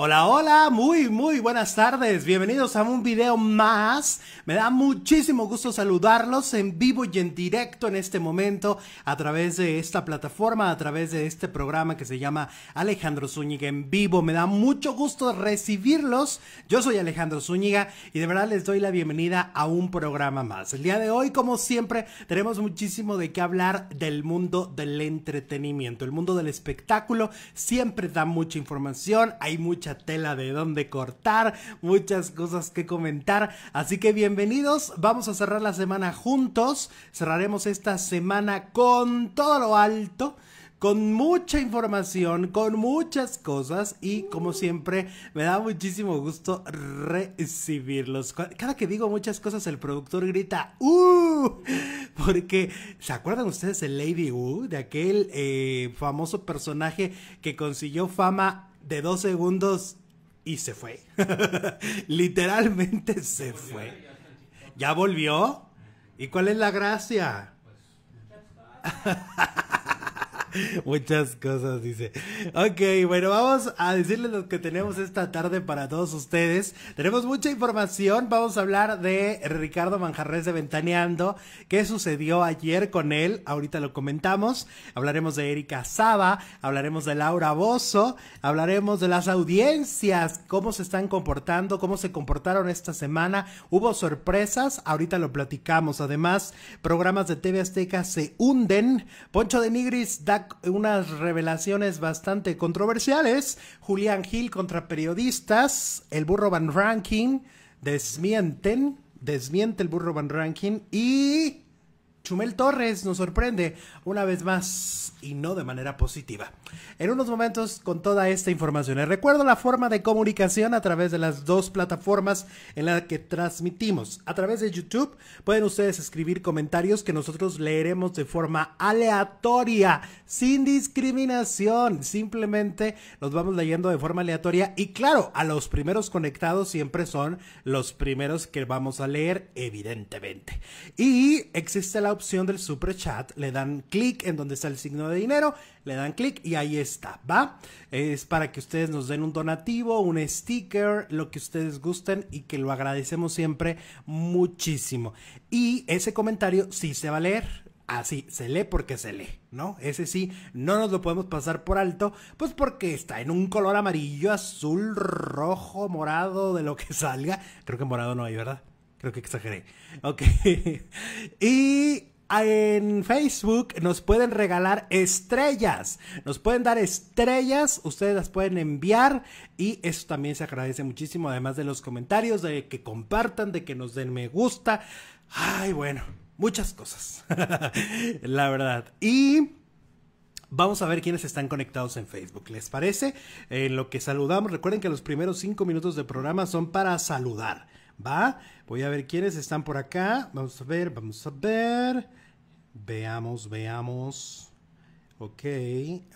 Hola, hola, muy, muy buenas tardes. Bienvenidos a un video más. Me da muchísimo gusto saludarlos en vivo y en directo en este momento a través de esta plataforma, a través de este programa que se llama Alejandro Zúñiga en vivo. Me da mucho gusto recibirlos. Yo soy Alejandro Zúñiga y de verdad les doy la bienvenida a un programa más. El día de hoy, como siempre, tenemos muchísimo de qué hablar del mundo del entretenimiento. El mundo del espectáculo siempre da mucha información, hay mucha tela de dónde cortar, muchas cosas que comentar. Así que bienvenidos, vamos a cerrar la semana juntos, cerraremos esta semana con todo lo alto con mucha información, con muchas cosas y como siempre me da muchísimo gusto recibirlos. Cada que digo muchas cosas el productor grita ¡Uh! Porque ¿se acuerdan ustedes de Lady Wu? De aquel eh, famoso personaje que consiguió fama de dos segundos y se fue. Literalmente se fue. ¿Ya volvió? ¿Y cuál es la gracia? Pues, Muchas cosas, dice. Ok, bueno, vamos a decirles lo que tenemos esta tarde para todos ustedes. Tenemos mucha información. Vamos a hablar de Ricardo Manjarres de Ventaneando. ¿Qué sucedió ayer con él? Ahorita lo comentamos. Hablaremos de Erika Saba. Hablaremos de Laura Bozo. Hablaremos de las audiencias. Cómo se están comportando. Cómo se comportaron esta semana. Hubo sorpresas. Ahorita lo platicamos. Además, programas de TV Azteca se hunden. Poncho de Nigris da unas revelaciones bastante controversiales. Julián Gil contra periodistas, el burro Van Ranking, desmienten, desmiente el burro Van Ranking y Chumel Torres nos sorprende una vez más y no de manera positiva en unos momentos con toda esta información. Les recuerdo la forma de comunicación a través de las dos plataformas en las que transmitimos. A través de YouTube pueden ustedes escribir comentarios que nosotros leeremos de forma aleatoria, sin discriminación. Simplemente los vamos leyendo de forma aleatoria y claro, a los primeros conectados siempre son los primeros que vamos a leer, evidentemente. Y existe la opción del super chat, le dan clic en donde está el signo de dinero le dan clic y ahí está, ¿va? Es para que ustedes nos den un donativo, un sticker, lo que ustedes gusten y que lo agradecemos siempre muchísimo. Y ese comentario sí se va a leer, así, ah, se lee porque se lee, ¿no? Ese sí, no nos lo podemos pasar por alto, pues porque está en un color amarillo, azul, rojo, morado, de lo que salga. Creo que morado no hay, ¿verdad? Creo que exageré. Ok. y en Facebook nos pueden regalar estrellas. Nos pueden dar estrellas, ustedes las pueden enviar y eso también se agradece muchísimo, además de los comentarios, de que compartan, de que nos den me gusta. Ay, bueno, muchas cosas. La verdad. Y... Vamos a ver quiénes están conectados en Facebook. ¿Les parece? En lo que saludamos, recuerden que los primeros cinco minutos del programa son para saludar. ¿Va? Voy a ver quiénes están por acá. Vamos a ver, vamos a ver. Veamos, veamos. Ok,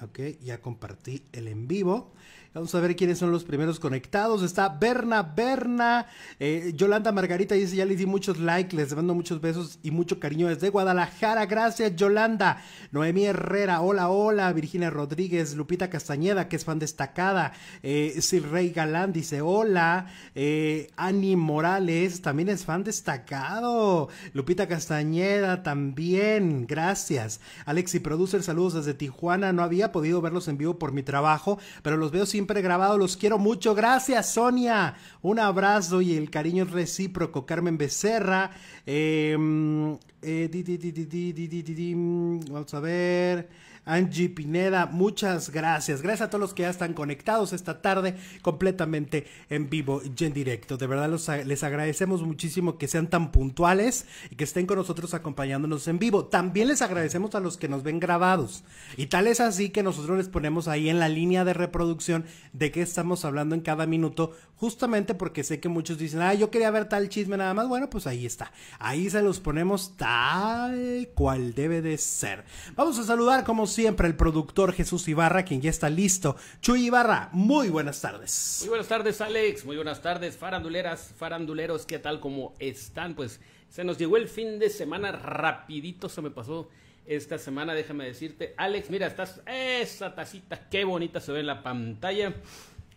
ok, ya compartí el en vivo. Vamos a ver quiénes son los primeros conectados. Está Berna, Berna, eh, Yolanda Margarita dice, ya les di muchos likes, les mando muchos besos y mucho cariño desde Guadalajara. Gracias, Yolanda. Noemí Herrera, hola, hola. Virginia Rodríguez, Lupita Castañeda, que es fan destacada. Eh, Rey Galán dice, hola. Eh, Ani Morales, también es fan destacado. Lupita Castañeda, también. Gracias. Alexi Producer, saludos desde Tijuana. No había podido verlos en vivo por mi trabajo, pero los veo sin siempre grabado. Los quiero mucho. Gracias, Sonia. Un abrazo y el cariño recíproco. Carmen Becerra. vamos a ver. Angie Pineda, muchas gracias. Gracias a todos los que ya están conectados esta tarde completamente en vivo y en directo. De verdad les agradecemos muchísimo que sean tan puntuales y que estén con nosotros acompañándonos en vivo. También les agradecemos a los que nos ven grabados. Y tal es así que nosotros les ponemos ahí en la línea de reproducción de qué estamos hablando en cada minuto, justamente porque sé que muchos dicen, ah, yo quería ver tal chisme nada más. Bueno, pues ahí está. Ahí se los ponemos tal cual debe de ser. Vamos a saludar como siempre, el productor Jesús Ibarra, quien ya está listo. Chuy Ibarra, muy buenas tardes. Muy buenas tardes, Alex. Muy buenas tardes, faranduleras, faranduleros. ¿Qué tal? como están? Pues se nos llegó el fin de semana rapidito, se me pasó esta semana, déjame decirte. Alex, mira, estás esa tacita, qué bonita se ve en la pantalla.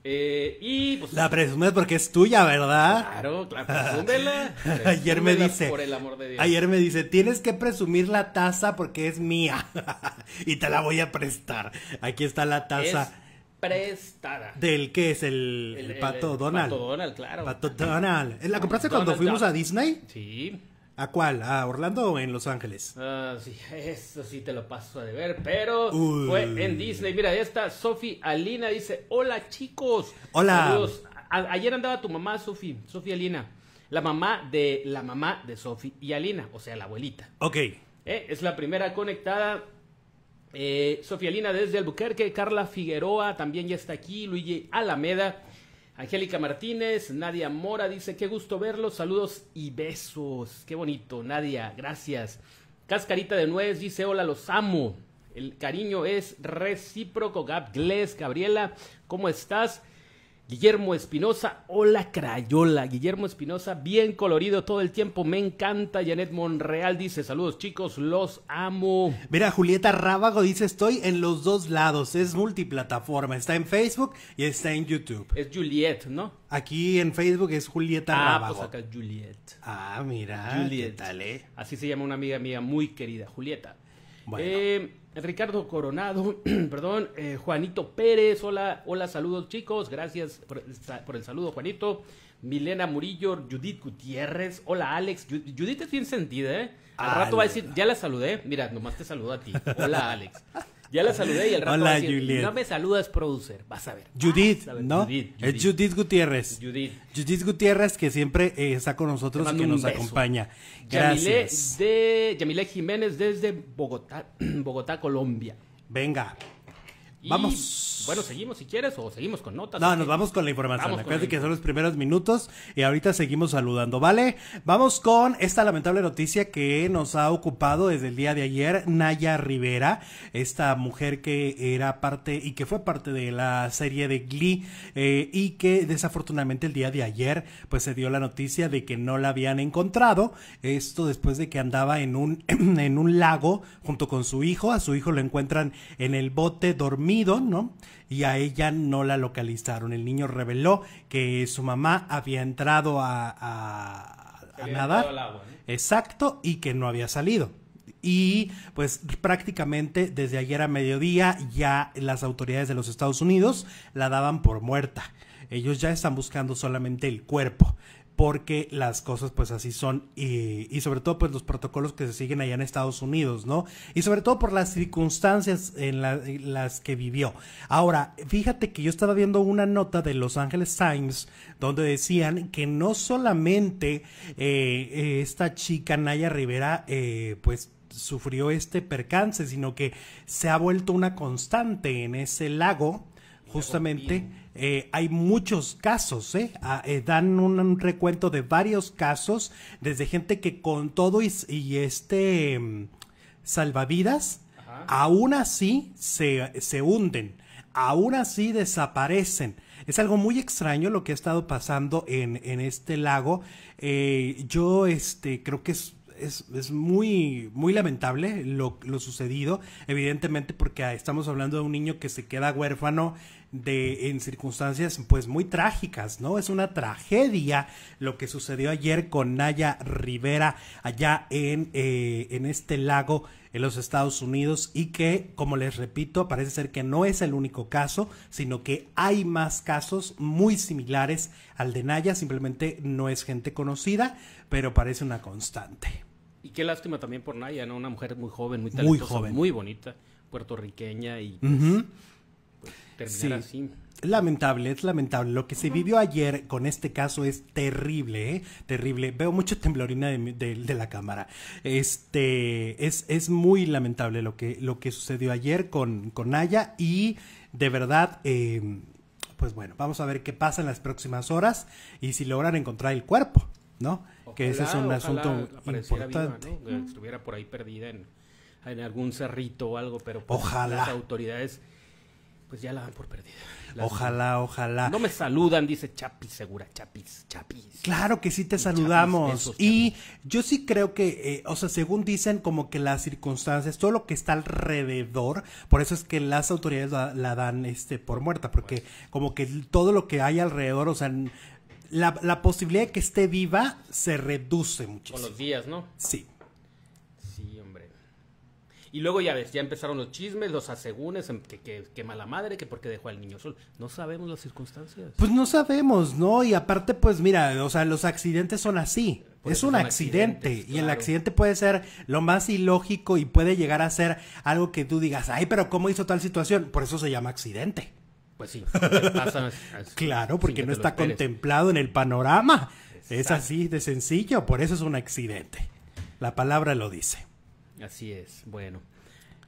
Eh, y pues, La presumes porque es tuya, ¿verdad? Claro, claro, presúmela. ayer me dice. Por el amor de Dios. Ayer me dice, tienes que presumir la taza porque es mía. y te la voy a prestar. Aquí está la taza. prestada. ¿Del qué es? ¿El, pato Donald? Pato Donald, claro. Pato Donald. ¿La compraste cuando fuimos a Disney? Sí. ¿A cuál? ¿A Orlando o en Los Ángeles? Ah, sí, eso sí te lo paso a ver, pero fue en Disney. Mira, ahí está Sofi Alina, dice, hola chicos. Hola. ayer andaba tu mamá, Sofi, Sofi Alina. La mamá de la mamá de Sofi y Alina, o sea, la abuelita. Ok. Eh, es la primera conectada. Eh, Sofía Alina desde Albuquerque, Carla Figueroa también ya está aquí, Luigi Alameda. Angélica Martínez, Nadia Mora dice, qué gusto verlos, saludos y besos. Qué bonito, Nadia, gracias. Cascarita de Nuez dice, hola, los amo. El cariño es recíproco. Gab Gles, Gabriela, ¿cómo estás? Guillermo Espinosa, hola Crayola. Guillermo Espinosa, bien colorido todo el tiempo, me encanta. Janet Monreal dice, saludos chicos, los amo. Mira, Julieta Rábago dice, estoy en los dos lados, es multiplataforma, está en Facebook y está en YouTube. Es Juliet, ¿no? Aquí en Facebook es Julieta Rábago. Ah, pues acá Juliet. Ah, mira. Juliet. Eh? Así se llama una amiga mía muy querida, Julieta. Eh, Ricardo Coronado, perdón, eh, Juanito Pérez, hola, hola, saludos chicos, gracias por, por, el saludo, Juanito. Milena Murillo, Judith Gutiérrez, hola Alex, Judith es bien ¿eh? Al rato va a decir, ya la saludé, mira, nomás te saludo a ti, hola Alex. Ya la saludé y el rato Hola, no me saludas, producer. Vas a ver. Judith, ¿no? Judith, Es Gutiérrez. Judith. Judith Gutiérrez que siempre eh, está con nosotros y que nos acompaña. Gracias. Yamile, Jiménez desde Bogotá, Bogotá, Colombia. Venga. Vamos. Bueno, seguimos si quieres o seguimos con notas. No, nos vamos con la información. que son los primeros minutos y ahorita seguimos saludando, ¿vale? Vamos con esta lamentable noticia que nos ha ocupado desde el día de ayer, Naya Rivera, esta mujer que era parte y que fue parte de la serie de Glee eh, y que desafortunadamente el día de ayer pues se dio la noticia de que no la habían encontrado. Esto después de que andaba en un, en un lago junto con su hijo. A su hijo lo encuentran en el bote dormido, ¿no? y a ella no la localizaron. El niño reveló que su mamá había entrado a, nadar. Exacto, y que no había salido. Y pues prácticamente desde ayer a mediodía ya las autoridades de los Estados Unidos la daban por muerta. Ellos ya están buscando solamente el cuerpo porque las cosas pues así son y, y, sobre todo pues los protocolos que se siguen allá en Estados Unidos, ¿no? Y sobre todo por las circunstancias en, las que vivió. Ahora, fíjate que yo estaba viendo una nota de Los Angeles Times donde decían que no solamente eh, esta chica Naya Rivera eh, pues sufrió este percance, sino que se ha vuelto una constante en ese lago justamente eh, hay muchos casos, ¿eh? Ah, eh dan un, recuento de varios casos, desde gente que con todo y, este mm, salvavidas, aún así se, se hunden, aún así desaparecen. Es algo muy extraño lo que ha estado pasando en, este lago. Eh, yo este, creo que es es, muy, muy lamentable lo, lo, sucedido, evidentemente porque ah, estamos hablando de un niño que se queda huérfano de en circunstancias pues muy trágicas, ¿no? Es una tragedia lo que sucedió ayer con Naya Rivera allá en, eh, en este lago en los Estados Unidos y que, como les repito, parece ser que no es el único caso, sino que hay más casos muy similares al de Naya, simplemente no es gente conocida, pero parece una constante. Y qué lástima también por Naya, ¿no? Una mujer muy joven, muy talentosa, muy, joven. muy bonita, puertorriqueña y... Pues, sí. Lamentable, es lamentable. Lo que se vivió ayer con este caso es terrible, ¿eh? terrible. Veo mucho temblorina de, la cámara. Este es, es, muy lamentable lo que, lo que sucedió ayer con, con Naya y de verdad, em, pues bueno, vamos a ver qué pasa en las próximas horas y si logran encontrar el cuerpo, ¿no? que ese es un asunto importante. Estuviera por ahí perdida en, algún cerrito o algo, pero pues las autoridades pues ya la dan por perdida. ojalá, ojalá. No me saludan, dice Chapis, segura, Chapis, Chapis. Claro que sí te saludamos. y yo sí creo que, eh, o sea, según dicen, como que las circunstancias, todo lo que está alrededor, por eso es que las autoridades la, dan este, por muerta, porque como que todo lo que hay alrededor, o sea, la, la posibilidad de que esté viva se reduce muchísimo. Con los días, ¿no? Sí. Y luego ya ves, ya empezaron los chismes, los asegúnes, que, quema la mala madre, que porque dejó al niño sol No sabemos las circunstancias. Pues no sabemos, ¿no? Y aparte, pues mira, o sea, los accidentes son así. es un accidente y el accidente puede ser lo más ilógico y puede llegar a ser algo que tú digas, ay, pero ¿cómo hizo tal situación? Por eso se llama accidente. Pues sí, claro, porque no está contemplado en el panorama. Es así de sencillo, por eso es un accidente. La palabra lo dice. Así es, bueno.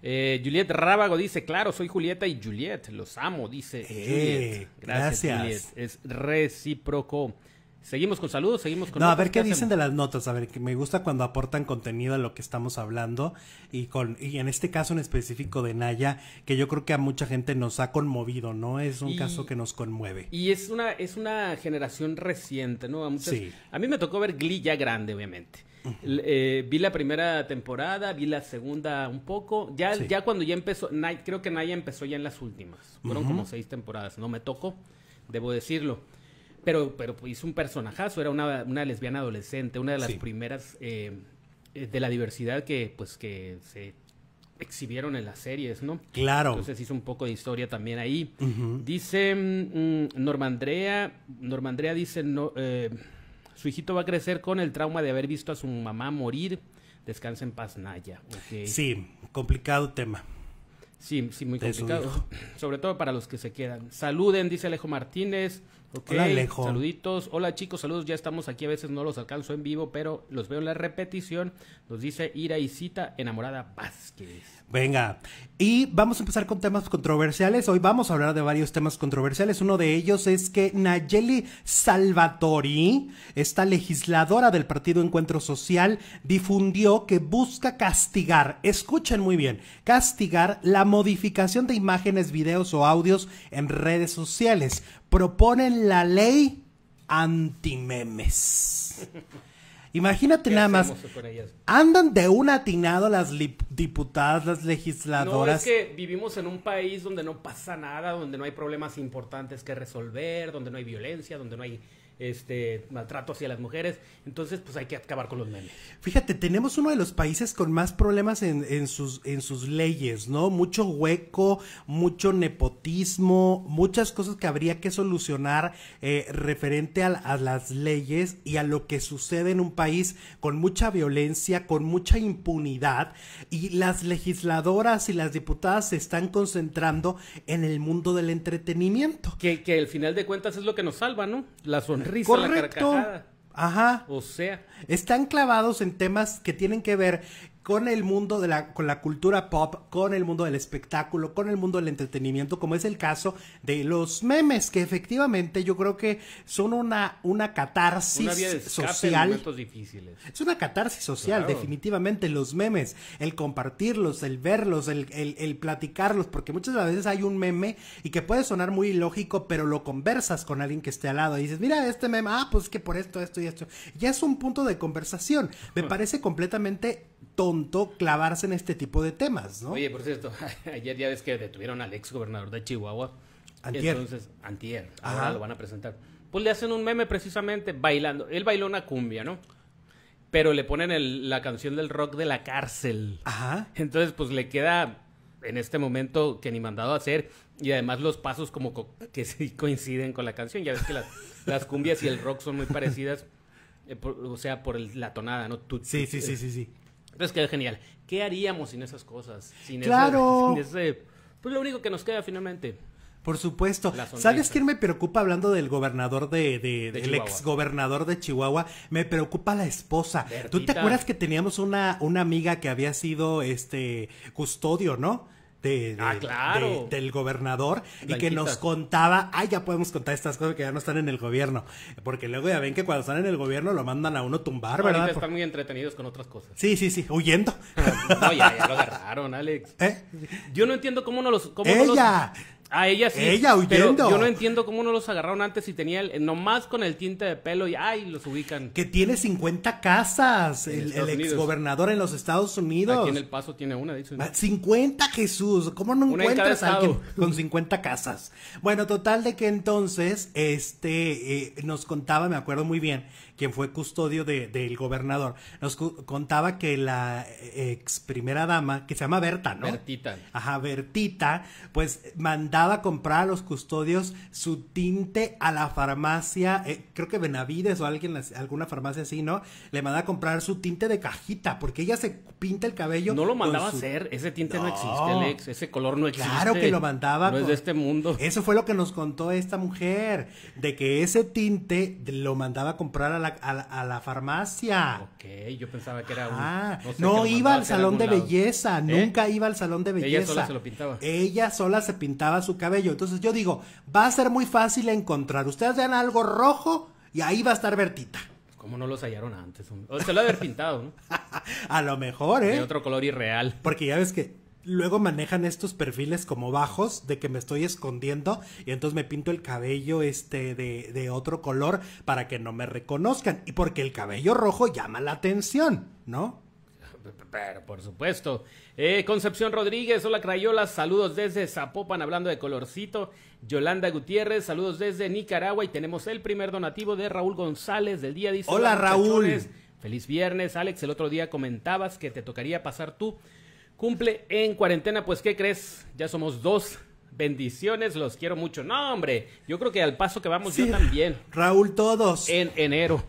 Eh, Juliet Rábago dice, claro, soy Julieta y Juliet, los amo, dice eh, Gracias, Es recíproco. Seguimos con saludos, seguimos con... No, a ver qué, dicen de las notas, a ver, que me gusta cuando aportan contenido a lo que estamos hablando y, con, y en este caso en específico de Naya, que yo creo que a mucha gente nos ha conmovido, ¿no? Es un caso que nos conmueve. Y es una, es una generación reciente, ¿no? A, muchas, a mí me tocó ver Glee grande, obviamente. Eh, vi la primera temporada, vi la segunda un poco. Ya, ya cuando ya empezó, creo que Naya empezó ya en las últimas. Fueron como seis temporadas. No me tocó, debo decirlo. Pero, pero hizo un personajazo, era una, lesbiana adolescente, una de las primeras eh, eh, de la diversidad que, pues, que se exhibieron en las series, ¿no? Claro. Entonces hizo un poco de historia también ahí. Dice mm, mm, Normandrea, Normandrea dice, no, su hijito va a crecer con el trauma de haber visto a su mamá morir. Descansa en paz, Naya. Sí, complicado tema. Sí, sí, muy complicado. Sobre todo para los que se quedan. Saluden, dice Alejo Martínez. Saluditos. Hola, chicos. Saludos. Ya estamos aquí. A veces no los alcanzo en vivo, pero los veo en la repetición. Nos dice Ira y Cita, enamorada Vázquez. Venga. Y vamos a empezar con temas controversiales. Hoy vamos a hablar de varios temas controversiales. Uno de ellos es que Nayeli Salvatori, esta legisladora del Partido Encuentro Social, difundió que busca castigar, escuchen muy bien, castigar la modificación de imágenes, videos o audios en redes sociales proponen la ley anti-memes. Imagínate nada más. Andan de un atinado las diputadas, las legisladoras. No, es que vivimos en un país donde no pasa nada, donde no hay problemas importantes que resolver, donde no hay violencia, donde no hay este maltrato hacia las mujeres. Entonces, pues hay que acabar con los memes. Fíjate, tenemos uno de los países con más problemas en, sus, en sus leyes, ¿no? Mucho hueco, mucho nepotismo, muchas cosas que habría que solucionar eh, referente a, las leyes y a lo que sucede en un país con mucha violencia, con mucha impunidad. Y las legisladoras y las diputadas se están concentrando en el mundo del entretenimiento. Que, que al final de cuentas es lo que nos salva, ¿no? La Correcto. Ajá. O sea. Están clavados en temas que tienen que ver con el mundo de la, con la cultura pop, con el mundo del espectáculo, con el mundo del entretenimiento, como es el caso de los memes, que efectivamente yo creo que son una, una catarsis social. difíciles. Es una catarsis social, definitivamente, los memes, el compartirlos, el verlos, el, platicarlos, porque muchas veces hay un meme y que puede sonar muy ilógico, pero lo conversas con alguien que esté al lado y dices, mira este meme, ah, pues que por esto, esto y esto. Ya es un punto de conversación. Me parece completamente tonto clavarse en este tipo de temas, ¿no? Oye, por cierto, ayer ya ves que detuvieron al ex gobernador de Chihuahua. Antier. Entonces, Antier. lo van a presentar. Pues le hacen un meme precisamente bailando. Él bailó una cumbia, ¿no? Pero le ponen la canción del rock de la cárcel. Ajá. Entonces, pues le queda en este momento que ni mandado a hacer. Y además los pasos como que sí coinciden con la canción. Ya ves que las, cumbias y el rock son muy parecidas. Eh, o sea, por la tonada, ¿no? sí, sí, sí, sí, sí. Entonces queda genial. ¿Qué haríamos sin esas cosas? claro. sin pues lo único que nos queda finalmente. Por supuesto. ¿Sabes quién me preocupa hablando del gobernador de, de, ex gobernador de Chihuahua? Me preocupa la esposa. ¿Tú te acuerdas que teníamos una, una amiga que había sido este custodio, ¿no? Ah, del gobernador y que nos contaba, ah ya podemos contar estas cosas que ya no están en el gobierno, porque luego ya ven que cuando están en el gobierno lo mandan a uno tumbar, ¿verdad? están muy entretenidos con otras cosas. Sí, sí, sí, huyendo. Ah, no, ya, lo agarraron, Alex. ¿Eh? Yo no entiendo cómo uno los... ¡Ella! los... A ella sí. Ella yo no entiendo cómo no los agarraron antes y tenía nomás con el tinte de pelo y ay, los ubican. Que tiene 50 casas el, exgobernador en los Estados Unidos. Aquí en El Paso tiene una, 50, ah, Jesús. ¿Cómo no encuentras a alguien con 50 casas? Bueno, total de que entonces este eh, nos contaba, me acuerdo muy bien, quien fue custodio del de, gobernador, nos contaba que la eh, ex primera dama, que se llama Berta, ¿no? Bertita. Ajá, Bertita, pues mandaba mandaba comprar a los custodios su tinte a la farmacia, eh, creo que Benavides o alguien, alguna farmacia así, ¿no? Le mandaba a comprar su tinte de cajita, porque ella se pinta el cabello. No lo mandaba a hacer, ese tinte no, existe, Alex, ese color no existe. Claro que lo mandaba. No es de este mundo. Eso fue lo que nos contó esta mujer, de que ese tinte lo mandaba a comprar a la, farmacia. Ok, yo pensaba que era un... Ah, no, iba al salón de belleza, ¿Eh? nunca iba al salón de belleza. Ella sola se lo pintaba. Ella sola se pintaba su cabello. Entonces yo digo, va a ser muy fácil encontrar. Ustedes vean algo rojo y ahí va a estar Bertita. ¿Cómo no los hallaron antes? O se lo haber pintado, a lo mejor, ¿eh? De otro color irreal. Porque ya ves que luego manejan estos perfiles como bajos de que me estoy escondiendo y entonces me pinto el cabello este de, de, otro color para que no me reconozcan y porque el cabello rojo llama la atención, ¿no? Pero por supuesto. Eh, Concepción Rodríguez, hola Crayola, saludos desde Zapopan, hablando de colorcito. Yolanda Gutiérrez, saludos desde Nicaragua y tenemos el primer donativo de Raúl González del día. hola Raúl. Feliz viernes, Alex. El otro día comentabas que te tocaría pasar tú. Cumple en cuarentena, pues ¿qué crees? Ya somos dos. Bendiciones, los quiero mucho. No, hombre, yo creo que al paso que vamos yo también. Raúl, todos. En enero.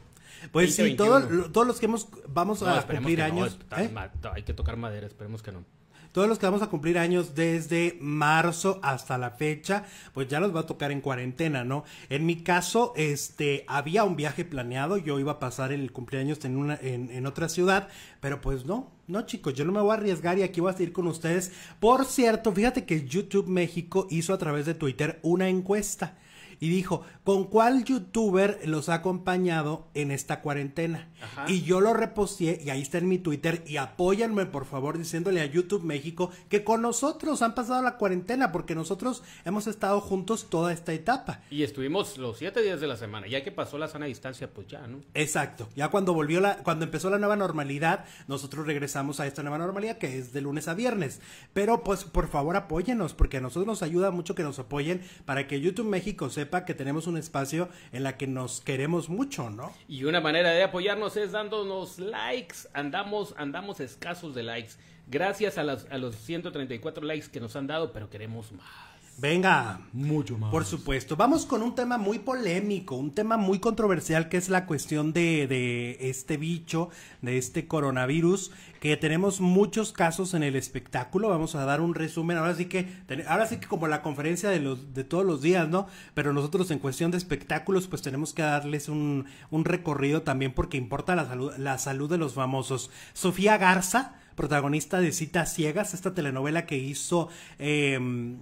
Pues sí, todos los que hemos, vamos a cumplir años. ¿eh? Hay que tocar madera, esperemos que no. Todos los que vamos a cumplir años desde marzo hasta la fecha, pues ya los va a tocar en cuarentena, ¿no? En mi caso, este, había un viaje planeado, yo iba a pasar el cumpleaños en, una, en, en otra ciudad, pero pues no, no, chicos, yo no me voy a arriesgar y aquí voy a seguir con ustedes. Por cierto, fíjate que YouTube México hizo a través de Twitter una encuesta y dijo, ¿con cuál youtuber los ha acompañado en esta cuarentena? Y yo lo reposteé y ahí está en mi Twitter y apóyanme por favor diciéndole a YouTube México que con nosotros han pasado la cuarentena porque nosotros hemos estado juntos toda esta etapa. Y estuvimos los siete días de la semana, ya que pasó la sana distancia, pues ya, ¿no? Exacto, ya cuando volvió la, cuando empezó la nueva normalidad, nosotros regresamos a esta nueva normalidad que es de lunes a viernes. Pero pues por favor apóyennos porque a nosotros nos ayuda mucho que nos apoyen para que YouTube México sepa que tenemos un espacio en la que nos queremos mucho, ¿no? Y una manera de apoyarnos es dándonos likes. Andamos, andamos escasos de likes. Gracias a, las, a los 134 likes que nos han dado, pero queremos más. Venga. Mucho más. Por supuesto. Vamos con un tema muy polémico, un tema muy controversial que es la cuestión de, de, este bicho, de este coronavirus, que tenemos muchos casos en el espectáculo. Vamos a dar un resumen. Ahora sí que, ahora sí que como la conferencia de, los, de todos los días, ¿no? Pero nosotros en cuestión de espectáculos, pues tenemos que darles un, un recorrido también porque importa la salud, la salud de los famosos. Sofía Garza protagonista de Citas Ciegas, esta telenovela que hizo em,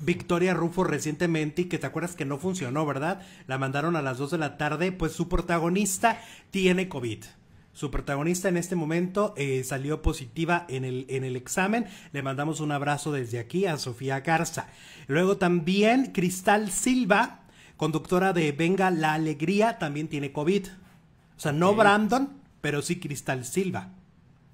Victoria, Rufo. recientemente y que te acuerdas que no funcionó, ¿verdad? La mandaron a las 2 de la tarde, pues su protagonista tiene COVID. Su protagonista en este momento eh, salió positiva en el, en el examen. Le mandamos un abrazo desde aquí a Sofía Garza. Luego también Cristal Silva, conductora de Venga la Alegría, también tiene COVID. O sea, no Brandon, pero sí Cristal Silva.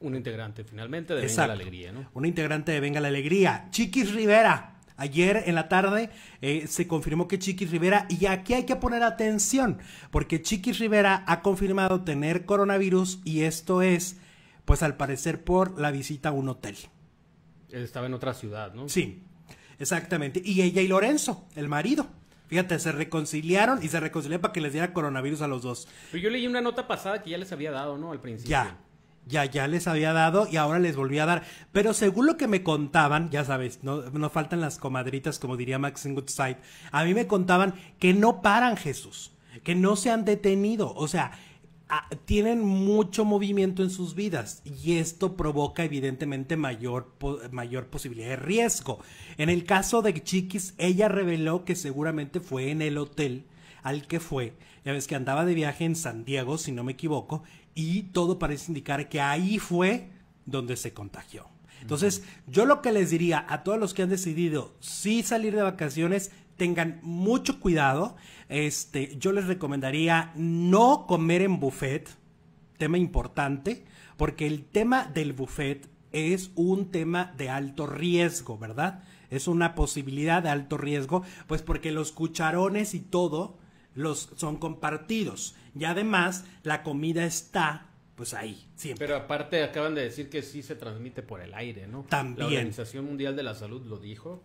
Un integrante finalmente de Venga la Alegría, ¿no? Un integrante de Venga la Alegría, Chiquis Rivera. Ayer en la tarde eh, se confirmó que Chiquis Rivera, y aquí hay que poner atención, porque Chiquis Rivera ha confirmado tener coronavirus y esto es, pues al parecer, por la visita a un hotel. Él estaba en otra ciudad, ¿no? Sí, exactamente. Y ella y Lorenzo, el marido. Fíjate, se reconciliaron y se reconciliaron para que les diera coronavirus a los dos. Pero yo leí una nota pasada que ya les había dado, ¿no? Al principio. Ya ya, ya les había dado y ahora les volví a dar. Pero según lo que me contaban, ya sabes, no, faltan las comadritas, como diría Max Goodside, a mí me contaban que no paran Jesús, que no se han detenido, o sea, tienen mucho movimiento en sus vidas y esto provoca evidentemente mayor, mayor posibilidad de riesgo. En el caso de Chiquis, ella reveló que seguramente fue en el hotel al que fue. Ya ves que andaba de viaje en San Diego, si no me equivoco, y todo parece indicar que ahí fue donde se contagió. Entonces, yo lo que les diría a todos los que han decidido sí salir de vacaciones, tengan mucho cuidado. Este, yo les recomendaría no comer en buffet, tema importante, porque el tema del buffet es un tema de alto riesgo, ¿verdad? Es una posibilidad de alto riesgo, pues porque los cucharones y todo los son compartidos. Y además, la comida está pues ahí, siempre. Pero aparte acaban de decir que sí se transmite por el aire, ¿no? También. La Organización Mundial de la Salud lo dijo.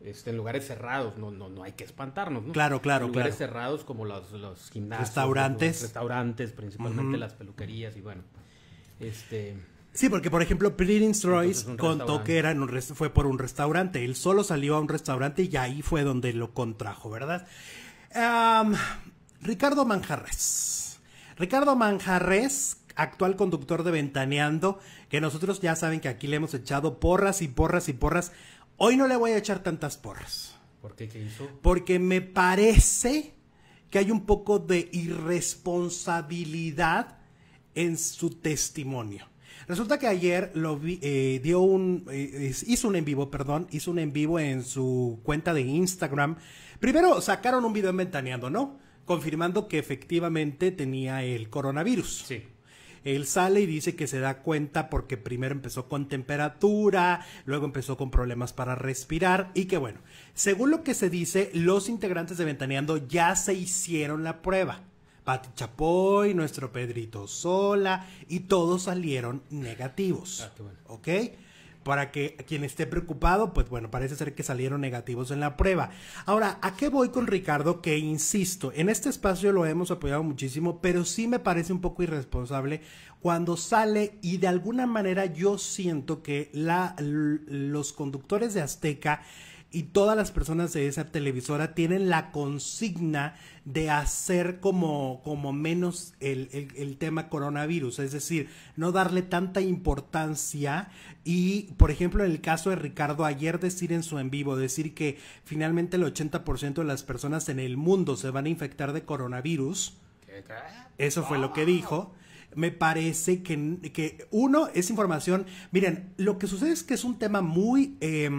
Este, en lugares cerrados, no, no, no hay que espantarnos, ¿no? Claro, claro, en lugares cerrados como los, gimnasios. Restaurantes. restaurantes, principalmente las peluquerías y bueno. Este. Sí, porque por ejemplo, Prince Royce contó que era fue por un restaurante. Él solo salió a un restaurante y ahí fue donde lo contrajo, ¿verdad? Ricardo Manjarres. Ricardo Manjarres, actual conductor de Ventaneando, que nosotros ya saben que aquí le hemos echado porras y porras y porras. Hoy no le voy a echar tantas porras. ¿Por qué? hizo? Porque me parece que hay un poco de irresponsabilidad en su testimonio. Resulta que ayer lo eh, dio un, eh, hizo un en vivo, perdón, hizo un en vivo en su cuenta de Instagram Primero sacaron un video en Ventaneando, ¿no? Confirmando que efectivamente tenía el coronavirus. Sí. Él sale y dice que se da cuenta porque primero empezó con temperatura, luego empezó con problemas para respirar y que bueno, según lo que se dice, los integrantes de Ventaneando ya se hicieron la prueba. Pati Chapoy, nuestro Pedrito Sola y todos salieron negativos. Ah, bueno. ¿Ok? para que quien esté preocupado, pues bueno, parece ser que salieron negativos en la prueba. Ahora, ¿a qué voy con Ricardo? Que insisto, en este espacio lo hemos apoyado muchísimo, pero sí me parece un poco irresponsable cuando sale y de alguna manera yo siento que la, los conductores de Azteca y todas las personas de esa televisora tienen la consigna de hacer como, como menos el, el, el, tema coronavirus, es decir, no darle tanta importancia y, por ejemplo, en el caso de Ricardo ayer decir en su en vivo, decir que finalmente el 80% de las personas en el mundo se van a infectar de coronavirus, eso fue lo que dijo me parece que, uno es información, miren, lo que sucede es que es un tema muy, eh,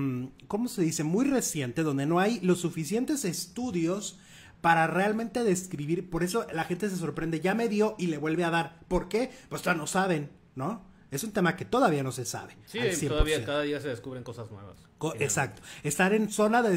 ¿cómo se dice? Muy reciente, donde no hay los suficientes estudios para realmente describir, por eso la gente se sorprende, ya me dio y le vuelve a dar. ¿Por qué? Pues ya no saben, ¿no? Es un tema que todavía no se sabe. Sí, todavía cada día se descubren cosas nuevas. Exacto. Estar en zona de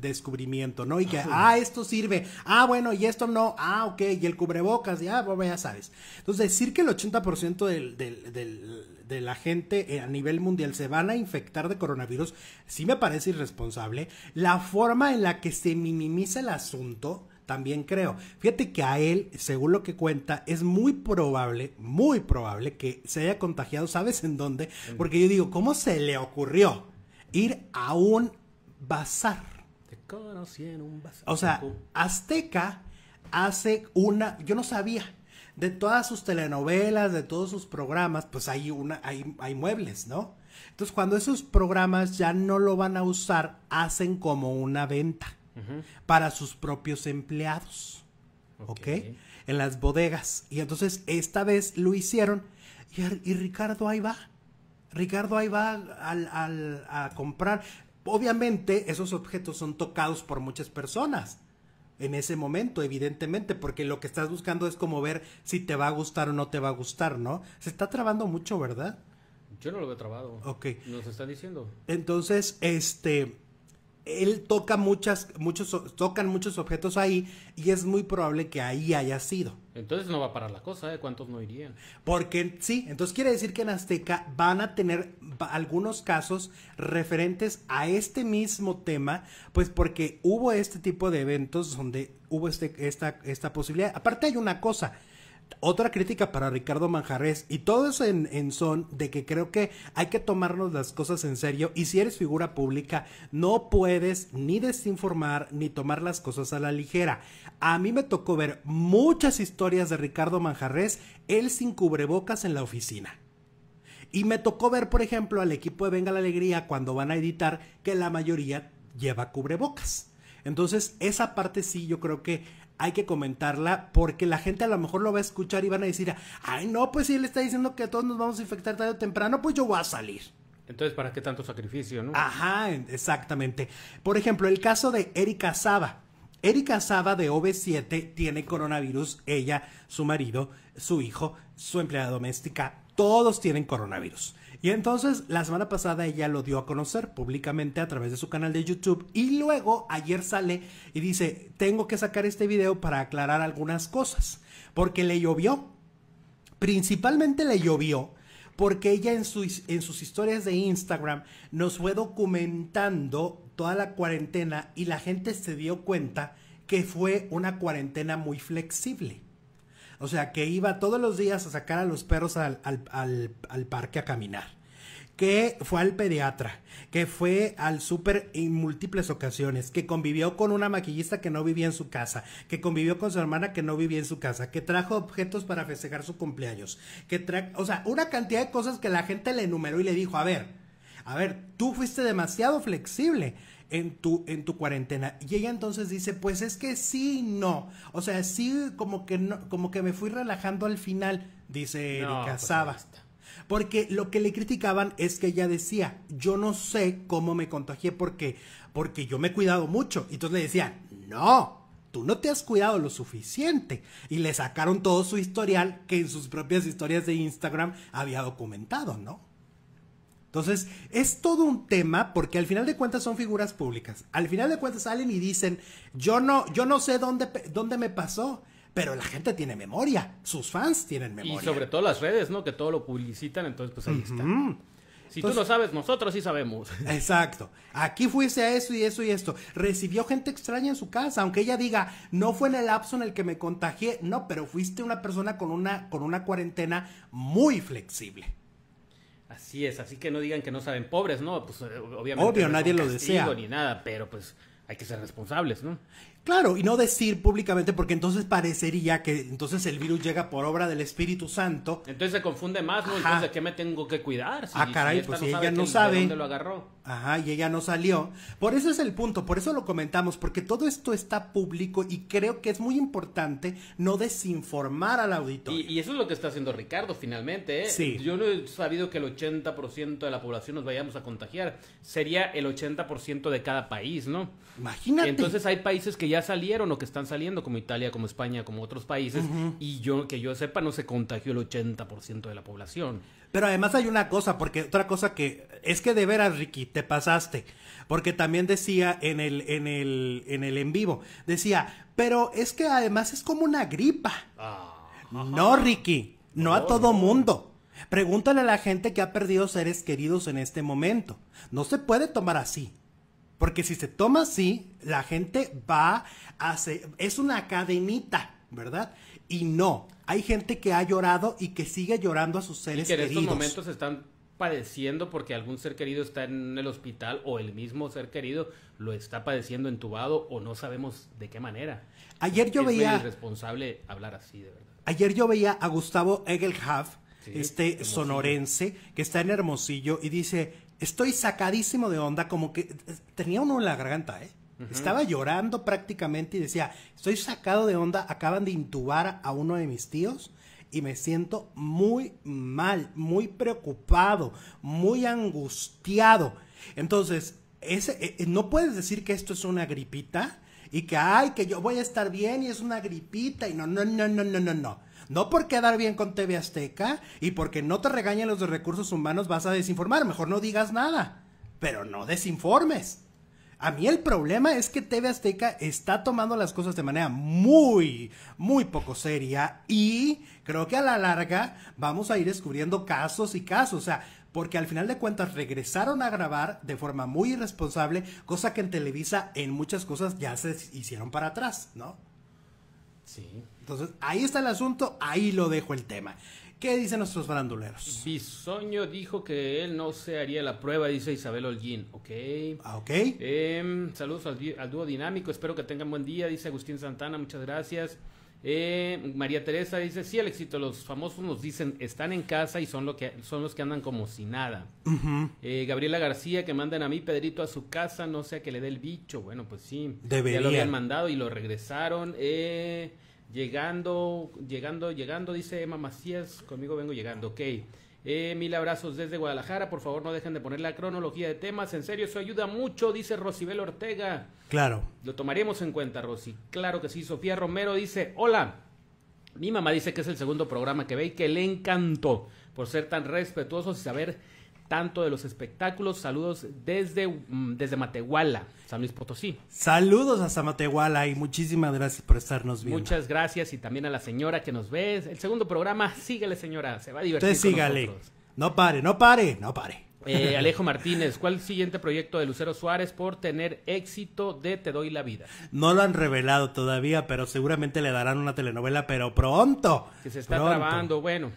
descubrimiento, ¿no? Y que, ah, esto sirve. Ah, bueno, y esto no. Ah, ok. Y el cubrebocas, ya, bueno, ya sabes. Entonces, decir que el 80% de la gente eh, a nivel mundial se van a infectar de coronavirus, sí me parece irresponsable. La forma en la que se minimiza el asunto, también creo. Fíjate que a él, según lo que cuenta, es muy probable, muy probable que se haya contagiado, ¿sabes en dónde? Mm. Porque yo digo, ¿cómo se le ocurrió? ir a un bazar. Te conocí en un bazar. O sea, Azteca hace una, yo no sabía, de todas sus telenovelas, de todos sus programas, pues hay una, hay, hay muebles, ¿no? Entonces, cuando esos programas ya no lo van a usar, hacen como una venta para sus propios empleados. ¿Ok? En las bodegas. Y entonces, esta vez lo hicieron y, y Ricardo ahí va. Ricardo ahí va al, a comprar. Obviamente esos objetos son tocados por muchas personas en ese momento, evidentemente, porque lo que estás buscando es como ver si te va a gustar o no te va a gustar, ¿no? Se está trabando mucho, ¿verdad? Yo no lo he trabado. Ok. Nos están diciendo. Entonces, este, él toca muchas, muchos, tocan muchos objetos ahí y es muy probable que ahí haya sido. Entonces no va a parar la cosa, ¿eh? ¿Cuántos no irían? Porque sí, entonces quiere decir que en Azteca van a tener algunos casos referentes a este mismo tema, pues porque hubo este tipo de eventos donde hubo este, esta, esta posibilidad. Aparte hay una cosa, otra crítica para Ricardo Manjarres y todo eso en, son de que creo que hay que tomarnos las cosas en serio y si eres figura pública no puedes ni desinformar ni tomar las cosas a la ligera. A mí me tocó ver muchas historias de Ricardo Manjarres él sin cubrebocas en la oficina. Y me tocó ver, por ejemplo, al equipo de Venga la Alegría cuando van a editar que la mayoría lleva cubrebocas. Entonces, esa parte sí yo creo que hay que comentarla porque la gente a lo mejor lo va a escuchar y van a decir, ay no, pues si él está diciendo que todos nos vamos a infectar tarde o temprano, pues yo voy a salir. Entonces, ¿para qué tanto sacrificio, no? Ajá, exactamente. Por ejemplo, el caso de Erika Saba. Erika Saba de OV7 tiene coronavirus, ella, su marido, su hijo, su empleada doméstica, todos tienen coronavirus. Y entonces la semana pasada ella lo dio a conocer públicamente a través de su canal de YouTube y luego ayer sale y dice, tengo que sacar este video para aclarar algunas cosas, porque le llovió, principalmente le llovió porque ella en sus, en sus historias de Instagram nos fue documentando toda la cuarentena y la gente se dio cuenta que fue una cuarentena muy flexible. O sea, que iba todos los días a sacar a los perros al, parque a caminar que fue al pediatra, que fue al súper en múltiples ocasiones, que convivió con una maquillista que no vivía en su casa, que convivió con su hermana que no vivía en su casa, que trajo objetos para festejar su cumpleaños, que trajo, o sea, una cantidad de cosas que la gente le enumeró y le dijo, a ver, a ver, tú fuiste demasiado flexible en tu, en tu cuarentena. Y ella entonces dice, pues es que sí, no. O sea, sí, como que, no, como que me fui relajando al final, dice pues Erika Porque lo que le criticaban es que ella decía, yo no sé cómo me contagié porque, porque yo me he cuidado mucho. Y entonces le decían, no, tú no te has cuidado lo suficiente. Y le sacaron todo su historial que en sus propias historias de Instagram había documentado, ¿no? Entonces, es todo un tema porque al final de cuentas son figuras públicas. Al final de cuentas salen y dicen, yo no, yo no sé dónde, dónde me pasó. Pero la gente tiene memoria, sus fans tienen memoria. Y sobre todo las redes, ¿no? Que todo lo publicitan, entonces pues ahí está. Si tú no sabes, nosotros sí sabemos. Exacto. Aquí fuiste a eso y eso y esto. Recibió gente extraña en su casa, aunque ella diga, no fue en el lapso en el que me contagié. No, pero fuiste una persona con una, con una cuarentena muy flexible. Así es, así que no digan que no saben pobres, ¿no? Pues eh, obviamente. Obvio, nadie lo desea. Ni nada, pero pues hay que ser responsables, ¿no? Claro, y no decir públicamente porque entonces parecería que entonces el virus llega por obra del Espíritu Santo. Entonces se confunde más, ¿no? Entonces, ¿de qué me tengo que cuidar? Si, ah, caray, pues si no ella no sabe. ¿Dónde lo agarró? Ajá, y ella no salió. Por eso es el punto, por eso lo comentamos, porque todo esto está público y creo que es muy importante no desinformar al auditor Y, eso es lo que está haciendo Ricardo finalmente. ¿eh? Sí. Yo no he sabido que el 80% de la población nos vayamos a contagiar. Sería el 80% de cada país, ¿no? Imagínate. Entonces hay países que ya salieron o que están saliendo, como Italia, como España, como otros países, y yo que yo sepa no se contagió el 80% de la población. Pero además hay una cosa, porque otra cosa que es que de veras, Ricky, te pasaste. Porque también decía en el, en el, en vivo, decía, pero es que además es como una gripa. Ah. no, Ricky, no a todo mundo. Pregúntale a la gente que ha perdido seres queridos en este momento. No se puede tomar así. Porque si se toma así, la gente va a hacer... Es una cadenita, ¿verdad? Y no, hay gente que ha llorado y que sigue llorando a sus seres y que en estos momentos están padeciendo porque algún ser querido está en el hospital o el mismo ser querido lo está padeciendo entubado o no sabemos de qué manera. Ayer yo veía... Es irresponsable hablar así, de verdad. Ayer yo veía a Gustavo Egelhaf, este sonorense, que está en Hermosillo y dice, estoy sacadísimo de onda, como que eh, tenía uno en la garganta, ¿eh? Estaba llorando prácticamente y decía, estoy sacado de onda, acaban de intubar a uno de mis tíos y me siento muy mal, muy preocupado, muy angustiado. Entonces, ese, eh, eh, no puedes decir que esto es una gripita y que, ay, que yo voy a estar bien y es una gripita y no, no, no, no, no, no, no. No por quedar bien con TV Azteca y porque no te regañen los de recursos humanos vas a desinformar. Mejor no digas nada, pero no desinformes. A mí el problema es que TV Azteca está tomando las cosas de manera muy, muy poco seria y creo que a la larga vamos a ir descubriendo casos y casos. O sea, porque al final de cuentas regresaron a grabar de forma muy irresponsable, cosa que en Televisa en muchas cosas ya se hicieron para atrás, ¿no? Sí. Entonces, ahí está el asunto, ahí lo dejo el tema. ¿Qué dicen nuestros faranduleros? Bisoño dijo que él no se haría la prueba, dice Isabel Holguín. Ok. Ah, ok. Em, saludos al, dúo dinámico, espero que tengan buen día, dice Agustín Santana, muchas gracias. Em, María Teresa dice, sí, El éxito, los famosos nos dicen, están en casa y son, lo que, son los que andan como si nada. Eh, Gabriela García, que mandan a mí, Pedrito, a su casa, no sea que le dé el bicho. Bueno, pues sí. Debería. Ya lo habían mandado y lo regresaron. Eh... Llegando, llegando, llegando, dice Emma Macías, conmigo vengo llegando, ok. Eh, mil abrazos desde Guadalajara. Por favor, no dejen de poner la cronología de temas. En serio, eso ayuda mucho, dice Rosibel Ortega. Claro. Lo tomaríamos en cuenta, Rosy. Claro que sí. Sofía Romero dice: Hola. Mi mamá dice que es el segundo programa que ve y que le encantó por ser tan respetuoso y saber tanto de los espectáculos. Saludos desde, mm, desde Matehuala, San Luis Potosí. Saludos hasta Matehuala y muchísimas gracias por estarnos viendo. Muchas gracias y también a la señora que nos ve. El segundo programa, sígale señora, se va a divertir. Usted sígale. no pare, no pare, no pare. Eh, Alejo Martínez, ¿cuál el siguiente proyecto de Lucero Suárez por tener éxito de Te Doy la Vida? No lo han revelado todavía, pero seguramente le darán una telenovela, pero pronto. Que se está grabando trabando, bueno.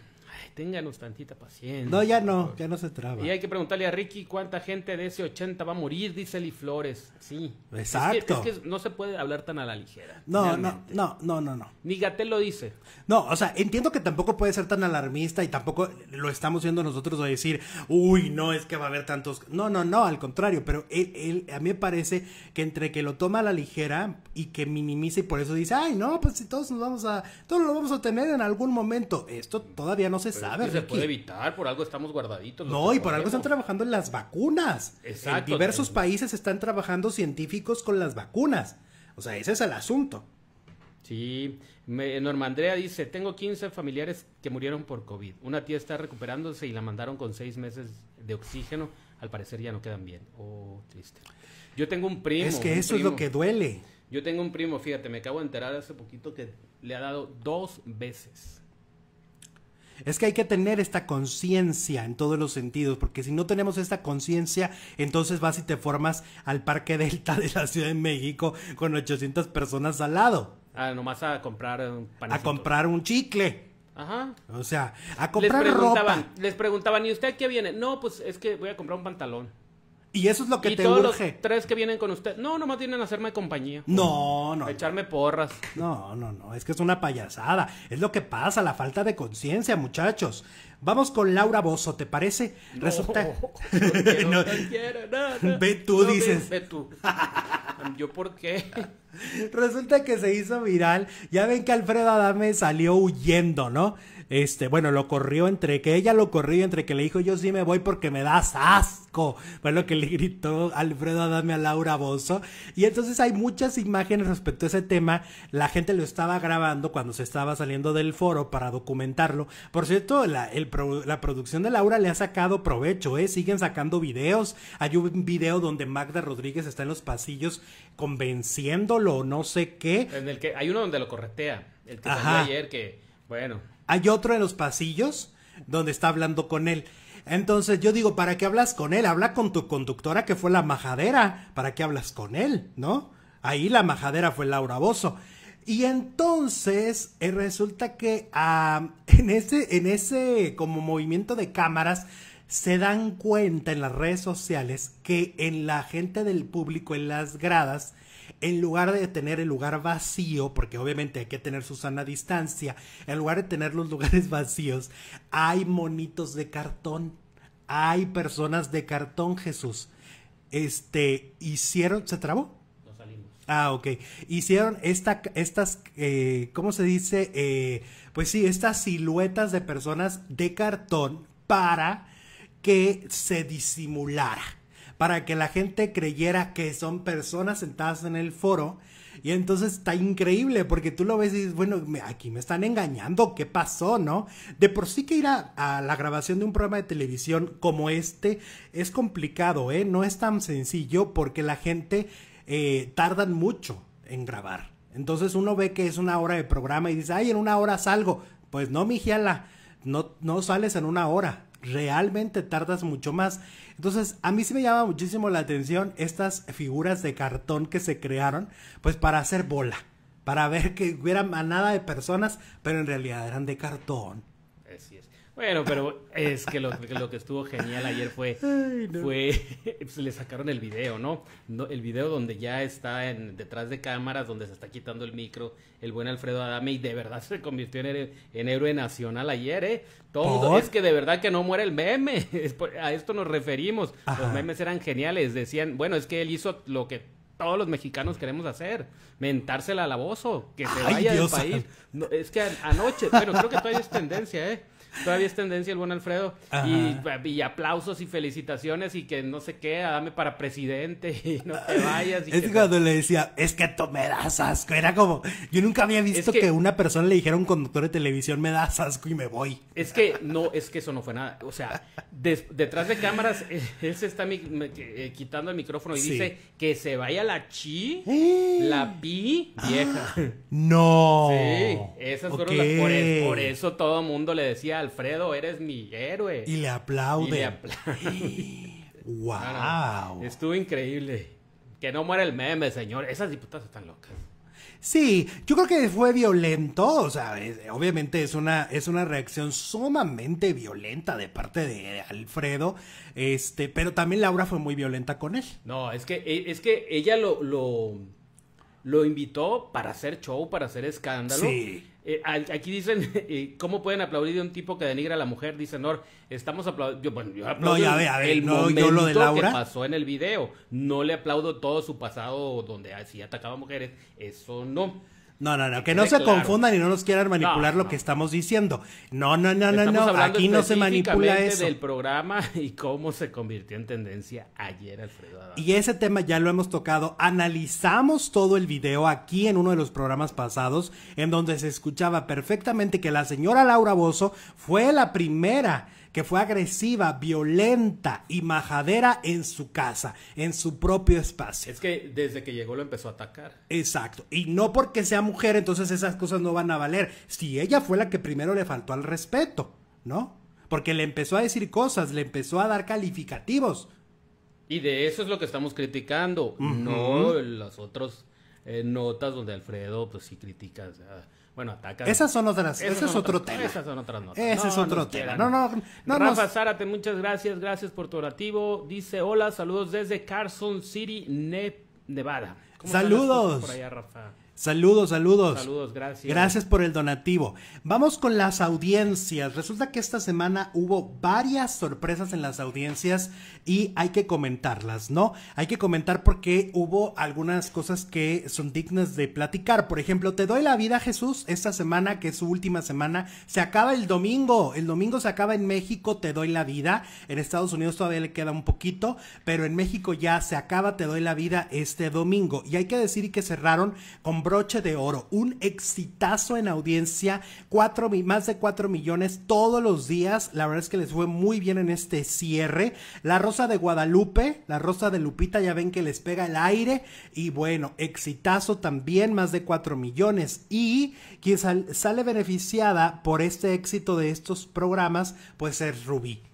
Ténganos tantita paciencia. No, ya no, ya no se traba. Y hay que preguntarle a Ricky cuánta gente de ese 80 va a morir, dice Eli Flores. Sí. Exacto. Es que, no se puede hablar tan a la ligera. No, no, no, no, no, no. Ni Gatel lo dice. No, o sea, entiendo que tampoco puede ser tan alarmista y tampoco lo estamos viendo nosotros a decir, uy, no, es que va a haber tantos. No, no, no, al contrario, pero él, él, a mí me parece que entre que lo toma a la ligera y que minimiza y por eso dice, ay, no, pues si todos nos vamos a, todos lo vamos a tener en algún momento. Esto todavía no se sabe se puede evitar, por algo estamos guardaditos. No, y por algo están trabajando en las vacunas. Exacto. En diversos países están trabajando científicos con las vacunas. O sea, ese es el asunto. Sí, me, Norma Andrea dice, tengo 15 familiares que murieron por COVID. Una tía está recuperándose y la mandaron con seis meses de oxígeno. Al parecer ya no quedan bien. Oh, triste. Yo tengo un primo. Es que eso es lo que duele. Yo tengo un primo, fíjate, me acabo de enterar hace poquito que le ha dado dos veces. Es que hay que tener esta conciencia en todos los sentidos, porque si no tenemos esta conciencia, entonces vas y te formas al Parque Delta de la Ciudad de México con 800 personas al lado. Ah, nomás a comprar un eh, A comprar un chicle. Ajá. O sea, a comprar les preguntaban, Les preguntaban, ¿y usted qué viene? No, pues es que voy a comprar un pantalón. Y eso es lo que y te todos urge. Los tres que vienen con usted. No, nomás vienen a hacerme compañía. No, no. echarme porras. No, no, no. Es que es una payasada. Es lo que pasa, la falta de conciencia, muchachos. Vamos con Laura Bozo, ¿te parece? No, Resulta. No, no. quiero, no, Ve tú, dices. ve tú. ¿Yo por qué? Resulta que se hizo viral. Ya ven que Alfredo Adame salió huyendo, ¿no? Este, bueno, lo corrió entre que ella lo corrió, entre que le dijo yo sí me voy porque me das asco. Fue lo que le gritó Alfredo dame a Laura Bozo. Y entonces hay muchas imágenes respecto a ese tema. La gente lo estaba grabando cuando se estaba saliendo del foro para documentarlo. Por cierto, la, la producción de Laura le ha sacado provecho, ¿eh? Siguen sacando videos. Hay un video donde Magda Rodríguez está en los pasillos convenciéndolo, no sé qué. En el que hay uno donde lo corretea, el que salió ayer que, bueno, hay otro en los pasillos donde está hablando con él. Entonces yo digo, ¿para qué hablas con él? Habla con tu conductora que fue la majadera. ¿Para qué hablas con él? ¿No? Ahí la majadera fue Laura Bozo. Y entonces eh, resulta que en, ese, en ese como movimiento de cámaras se dan cuenta en las redes sociales que en la gente del público, en las gradas, en lugar de tener el lugar vacío, porque obviamente hay que tener su sana distancia, en lugar de tener los lugares vacíos, hay monitos de cartón, hay personas de cartón, Jesús. Este, hicieron, ¿se trabó? No salimos. Ah, ok. Hicieron esta, estas, eh, ¿cómo se dice? Eh, pues sí, estas siluetas de personas de cartón para que se disimulara para que la gente creyera que son personas sentadas en el foro. Y entonces está increíble porque tú lo ves y dices, bueno, aquí me están engañando, ¿qué pasó, no? De por sí que ir a, la grabación de un programa de televisión como este es complicado, ¿eh? No es tan sencillo porque la gente eh, tardan mucho en grabar. Entonces uno ve que es una hora de programa y dice, ay, en una hora salgo. Pues no, mi no, no sales en una hora realmente tardas mucho más. Entonces, a mí sí me llama muchísimo la atención estas figuras de cartón que se crearon, pues para hacer bola, para ver que hubiera manada de personas, pero en realidad eran de cartón. Bueno, pero es que lo, lo que estuvo genial ayer fue, fue pues, le sacaron el video, ¿no? El video donde ya está en, detrás de cámaras, donde se está quitando el micro, el buen Alfredo Adame, y de verdad se convirtió en, héroe nacional ayer, ¿eh? Todo es que de verdad que no muere el meme, a esto nos referimos. Los memes eran geniales, decían, bueno, es que él hizo lo que todos los mexicanos queremos hacer, mentársela al alabozo, que se vaya el país. es que anoche, bueno, creo que todavía es tendencia, ¿eh? todavía es tendencia el buen Alfredo. Y, aplausos y felicitaciones y que no sé qué, dame para presidente y no te vayas. es que cuando le decía, es que tú me das asco. Era como, yo nunca había visto que... una persona le dijera a un conductor de televisión, me das asco y me voy. Es que no, es que eso no fue nada. O sea, detrás de cámaras, eh, él se está eh, quitando el micrófono y dice que se vaya la chi, ¡Eh! la pi vieja. no. Sí, esas fueron las. Por, por eso todo mundo le decía Alfredo, eres mi héroe. Y le aplaude. ¡Wow! estuvo increíble. Que no muera el meme, señor. Esas diputadas están locas. Sí, yo creo que fue violento, o sea, obviamente es una, es una reacción sumamente violenta de parte de Alfredo, este, pero también Laura fue muy violenta con él. No, es que, e, es que ella lo, lo, lo invitó para hacer show, para hacer escándalo. Sí. Eh, aquí dicen, eh, ¿cómo pueden aplaudir de un tipo que denigra a la mujer? Dicen, no, estamos aplaudiendo. bueno, yo aplaudo el momento que pasó en el video. No le aplaudo todo su pasado donde así ah, atacaba a mujeres. Eso no. No, no, no, que no se confundan y no nos quieran manipular lo que estamos diciendo. No, no, no, no, no, aquí no se manipula eso. del programa y cómo se convirtió en tendencia ayer, Alfredo. Y ese tema ya lo hemos tocado, analizamos todo el video aquí en uno de los programas pasados en donde se escuchaba perfectamente que la señora Laura Bozo fue la primera que fue agresiva, violenta y majadera en su casa, en su propio espacio. Es que desde que llegó lo empezó a atacar. Exacto. Y no porque sea mujer, entonces esas cosas no van a valer. Si ella fue la que primero le faltó al respeto, ¿no? Porque le empezó a decir cosas, le empezó a dar calificativos. Y de eso es lo que estamos criticando, no las otras eh, notas donde Alfredo, pues sí critica. Bueno, ataca. Esas son otras, esas ese es otro tema. Esas son otras notas. Ese no, es otro tema. No, no, no. Rafa Zárate, muchas gracias, gracias por tu orativo. Dice, hola, saludos desde Carson City, Nevada. saludos. Por allá, Rafa? Saludos, saludos. Saludos, gracias. Gracias por el donativo. Vamos con las audiencias. Resulta que esta semana hubo varias sorpresas en las audiencias y hay que comentarlas, ¿no? Hay que comentar porque hubo algunas cosas que son dignas de platicar. Por ejemplo, Te doy la vida, Jesús, esta semana, que es su última semana, se acaba el domingo. El domingo se acaba en México, Te doy la vida. En Estados Unidos todavía le queda un poquito, pero en México ya se acaba Te doy la vida este domingo. Y hay que decir que cerraron con broche de oro, un exitazo en audiencia, cuatro, más de 4 millones todos los días. La verdad es que les fue muy bien en este cierre. La Rosa de Guadalupe, la Rosa de Lupita, ya ven que les pega el aire. Y bueno, exitazo también, más de 4 millones. Y quien sale beneficiada por este éxito de estos programas, pues es Rubí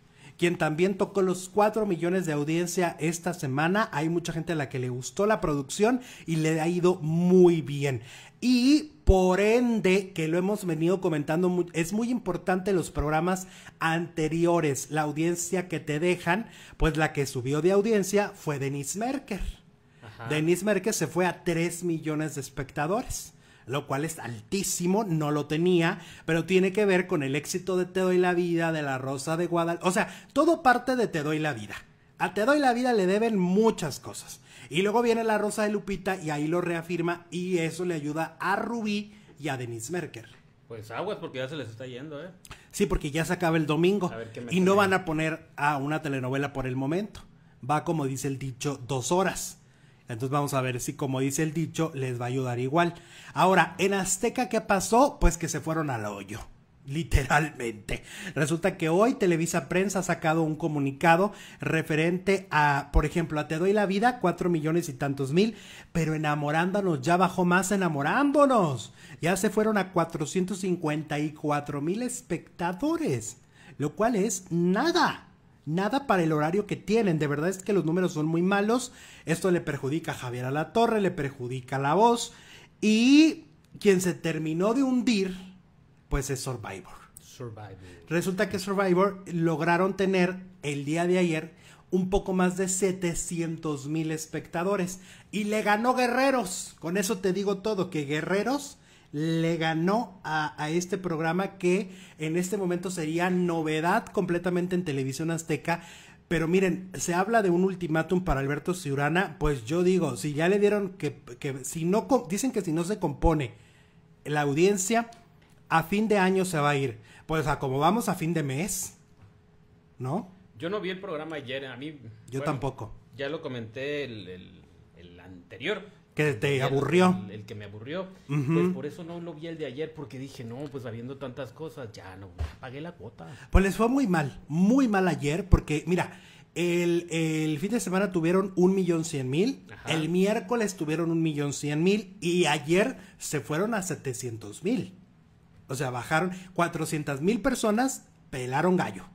quien también tocó los 4 millones de audiencia esta semana. Hay mucha gente a la que le gustó la producción y le ha ido muy bien. Y por ende, que lo hemos venido comentando, es muy importante los programas anteriores, la audiencia que te dejan, pues la que subió de audiencia fue Denise Merker. Denis Denise Merker se fue a 3 millones de espectadores lo cual es altísimo, no lo tenía, pero tiene que ver con el éxito de Te doy la vida, de La Rosa de Guadalajara. o sea, todo parte de Te doy la vida. A Te doy la vida le deben muchas cosas. Y luego viene La Rosa de Lupita y ahí lo reafirma y eso le ayuda a Rubí y a Denise Merker. Pues aguas porque ya se les está yendo, ¿eh? Sí, porque ya se acaba el domingo y no van a poner a una telenovela por el momento. Va como dice el dicho, dos horas entonces vamos a ver si como dice el dicho, les va a ayudar igual. Ahora, en Azteca, ¿qué pasó? Pues que se fueron al hoyo. Literalmente. Resulta que hoy Televisa Prensa ha sacado un comunicado referente a, por ejemplo, a Te Doy la Vida, cuatro millones y tantos mil, pero enamorándonos ya bajó más enamorándonos. Ya se fueron a 454 mil espectadores, lo cual es nada nada para el horario que tienen. De verdad es que los números son muy malos. Esto le perjudica a Javier a la Torre, le perjudica a la voz. Y quien se terminó de hundir, pues es Survivor. Resulta que Survivor lograron tener el día de ayer un poco más de 700 mil espectadores. Y le ganó Guerreros. Con eso te digo todo, que Guerreros le ganó a, este programa que en este momento sería novedad completamente en televisión azteca. Pero miren, se habla de un ultimátum para Alberto Ciurana, pues yo digo, si ya le dieron que, que si no, dicen que si no se compone la audiencia, a fin de año se va a ir. Pues a como vamos a fin de mes, ¿no? Yo no vi el programa ayer, a mí... Yo tampoco. Ya lo comenté el anterior, que te aburrió. El, que me aburrió. Pues por eso no lo vi el de ayer, porque dije, no, pues habiendo tantas cosas, ya no, pagué la cuota. Pues les fue muy mal, muy mal ayer, porque mira, el, el fin de semana tuvieron un millón cien mil, el miércoles tuvieron un millón cien mil y ayer se fueron a setecientos mil. O sea, bajaron cuatrocientas mil personas, pelaron gallo.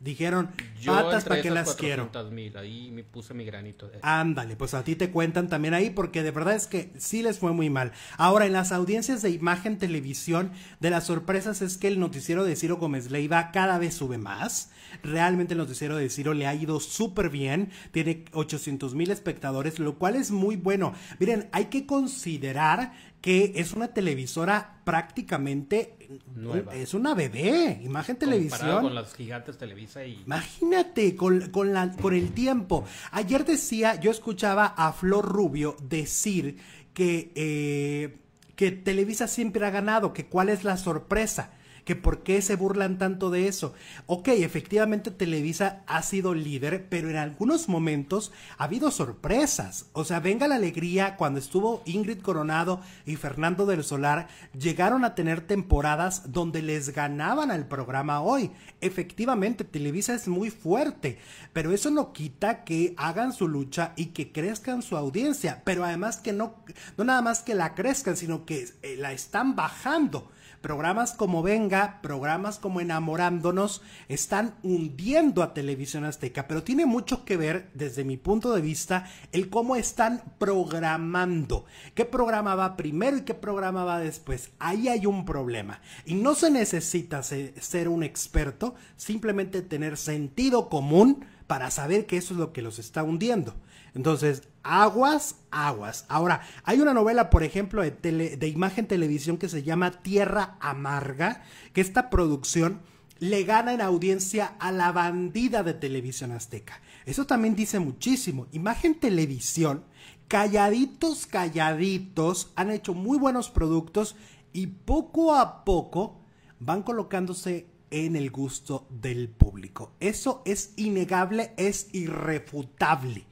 Dijeron Yo para que las quiero. Mil, ahí me puse mi granito. De... Ándale, pues a ti te cuentan también ahí porque de verdad es que sí les fue muy mal. Ahora, en las audiencias de imagen televisión, de las sorpresas es que el noticiero de Ciro Gómez Leiva cada vez sube más. Realmente el noticiero de Ciro le ha ido súper bien. Tiene 800 mil espectadores, lo cual es muy bueno. Miren, hay que considerar que es una televisora prácticamente eh, Es una bebé, imagen televisión. con las gigantes Televisa y Imagínate con, con la con el tiempo. Ayer decía, yo escuchaba a Flor Rubio decir que eh, que Televisa siempre ha ganado, que cuál es la sorpresa que por qué se burlan tanto de eso. Ok, efectivamente Televisa ha sido líder, pero en algunos momentos ha habido sorpresas. O sea, venga la alegría cuando estuvo Ingrid Coronado y Fernando del Solar, llegaron a tener temporadas donde les ganaban al programa hoy. Efectivamente, Televisa es muy fuerte, pero eso no quita que hagan su lucha y que crezcan su audiencia, pero además que no, no nada más que la crezcan, sino que eh, la están bajando. Programas como Venga, programas como Enamorándonos, están hundiendo a Televisión Azteca, pero tiene mucho que ver, desde mi punto de vista, el cómo están programando. ¿Qué programa va primero y qué programa va después? Ahí hay un problema. Y no se necesita ser un experto, simplemente tener sentido común para saber que eso es lo que los está hundiendo. Entonces, aguas, aguas. Ahora, hay una novela, por ejemplo, de, de imagen televisión que se llama Tierra Amarga, que esta producción le gana en audiencia a la bandida de televisión azteca. Eso también dice muchísimo. Imagen televisión, calladitos, calladitos, han hecho muy buenos productos y poco a poco van colocándose en el gusto del público. Eso es innegable, es irrefutable.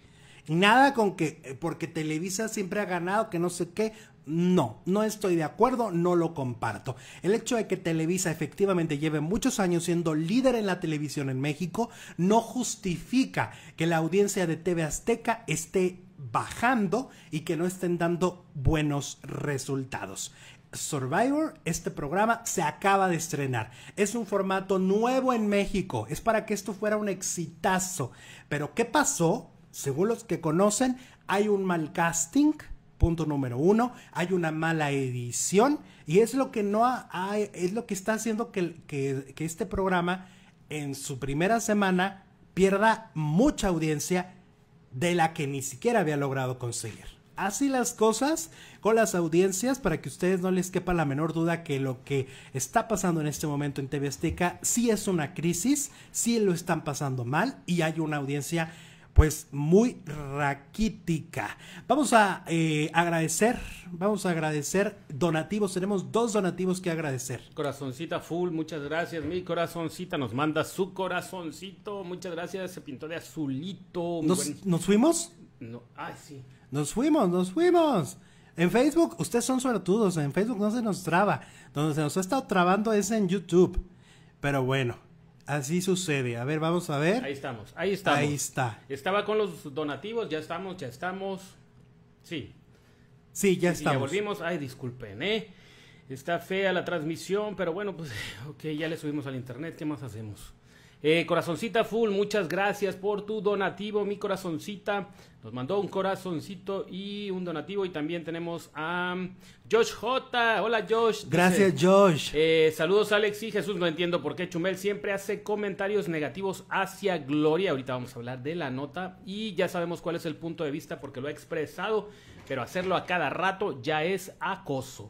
Nada con que, eh, porque Televisa siempre ha ganado, que no sé qué. No, no estoy de acuerdo, no lo comparto. El hecho de que Televisa efectivamente lleve muchos años siendo líder en la televisión en México no justifica que la audiencia de TV Azteca esté bajando y que no estén dando buenos resultados. Survivor, este programa se acaba de estrenar. Es un formato nuevo en México. Es para que esto fuera un exitazo. Pero ¿qué pasó según los que conocen, hay un mal casting, punto número uno, hay una mala edición y es lo que no es lo que está haciendo que, este programa en su primera semana pierda mucha audiencia de la que ni siquiera había logrado conseguir. Así las cosas con las audiencias para que ustedes no les quepa la menor duda que lo que está pasando en este momento en TV Azteca sí es una crisis, sí lo están pasando mal y hay una audiencia pues muy raquítica. Vamos a eh, agradecer, vamos a agradecer donativos, tenemos dos donativos que agradecer. Corazoncita full, muchas gracias, mi corazoncita nos manda su corazoncito, muchas gracias, se pintó de azulito. ¿Nos, fuimos? No, ay sí. Nos fuimos, nos fuimos. En Facebook, ustedes son suertudos, en Facebook no se nos traba, donde se nos ha estado trabando es en YouTube, pero bueno. Así sucede. A ver, vamos a ver. Ahí estamos, ahí estamos. Ahí está. Estaba con los donativos, ya estamos, ya estamos. Sí. Sí, ya estamos. volvimos. Ay, disculpen, ¿eh? Está fea la transmisión, pero bueno, pues, ok, ya le subimos al internet. ¿Qué más hacemos? Eh, corazoncita Full, muchas gracias por tu donativo, mi corazoncita. Nos mandó un corazoncito y un donativo. Y también tenemos a Josh J. Hola, Josh. Gracias, Josh. Eh, saludos, Alex y Jesús. No entiendo por qué Chumel siempre hace comentarios negativos hacia Gloria. Ahorita vamos a hablar de la nota y ya sabemos cuál es el punto de vista porque lo ha expresado, pero hacerlo a cada rato ya es acoso.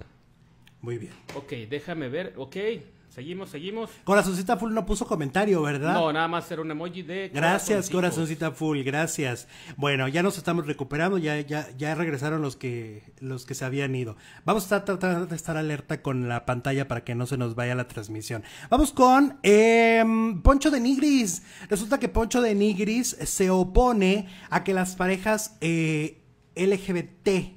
Muy bien. Ok, déjame ver. Ok. Seguimos, seguimos. Corazoncita Full no puso comentario, ¿verdad? No, nada más era un emoji de. Gracias, Corazoncita Full, gracias. Bueno, ya nos estamos recuperando, ya, ya, ya regresaron los que, los que se habían ido. Vamos a tratar de estar alerta con la pantalla para que no se nos vaya la transmisión. Vamos con em, Poncho de Nigris. Resulta que Poncho de Nigris se opone a que las parejas eh, LGBT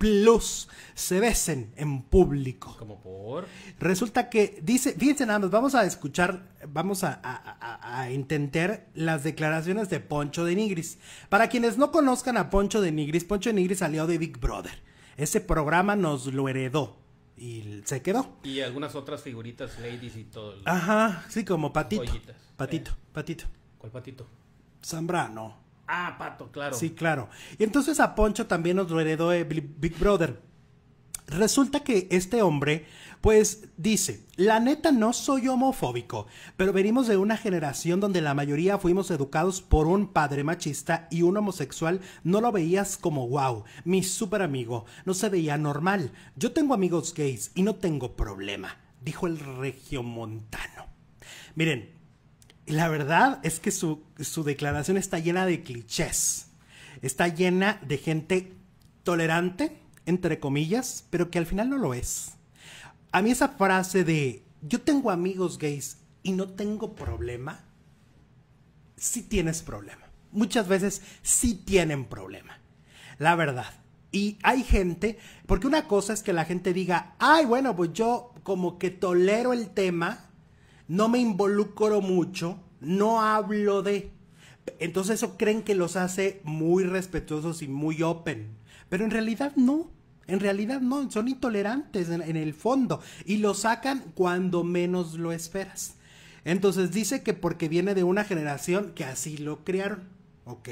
Plus se besen en público. Como por. Resulta que dice, fíjense nada más, vamos a escuchar, vamos a, a, intentar las declaraciones de Poncho de Nigris. Para quienes no conozcan a Poncho de Nigris, Poncho de Nigris salió de Big Brother. Ese programa nos lo heredó y se quedó. Y algunas otras figuritas, ladies y todo. Ajá, sí, como Patito. Patito, eh. Patito. ¿Cuál Patito? Zambrano. Ah, Pato, claro. Sí, claro. Y entonces a Poncho también nos lo heredó eh, Big Brother. Resulta que este hombre, pues dice, la neta no soy homofóbico, pero venimos de una generación donde la mayoría fuimos educados por un padre machista y un homosexual no lo veías como wow, mi super amigo, no se veía normal. Yo tengo amigos gays y no tengo problema, dijo el regiomontano. Miren, la verdad es que su, declaración está llena de clichés. Está llena de gente tolerante, entre comillas, pero que al final no lo es. A mí esa frase de yo tengo amigos gays y no tengo problema, sí tienes problema. Muchas veces sí tienen problema. La verdad. Y hay gente, porque una cosa es que la gente diga, ay, bueno, pues yo como que tolero el tema, no me involucro mucho, no hablo de. Entonces eso creen que los hace muy respetuosos y muy open. Pero en realidad no. En realidad no, son intolerantes en, el fondo y lo sacan cuando menos lo esperas. Entonces dice que porque viene de una generación que así lo criaron. Ok.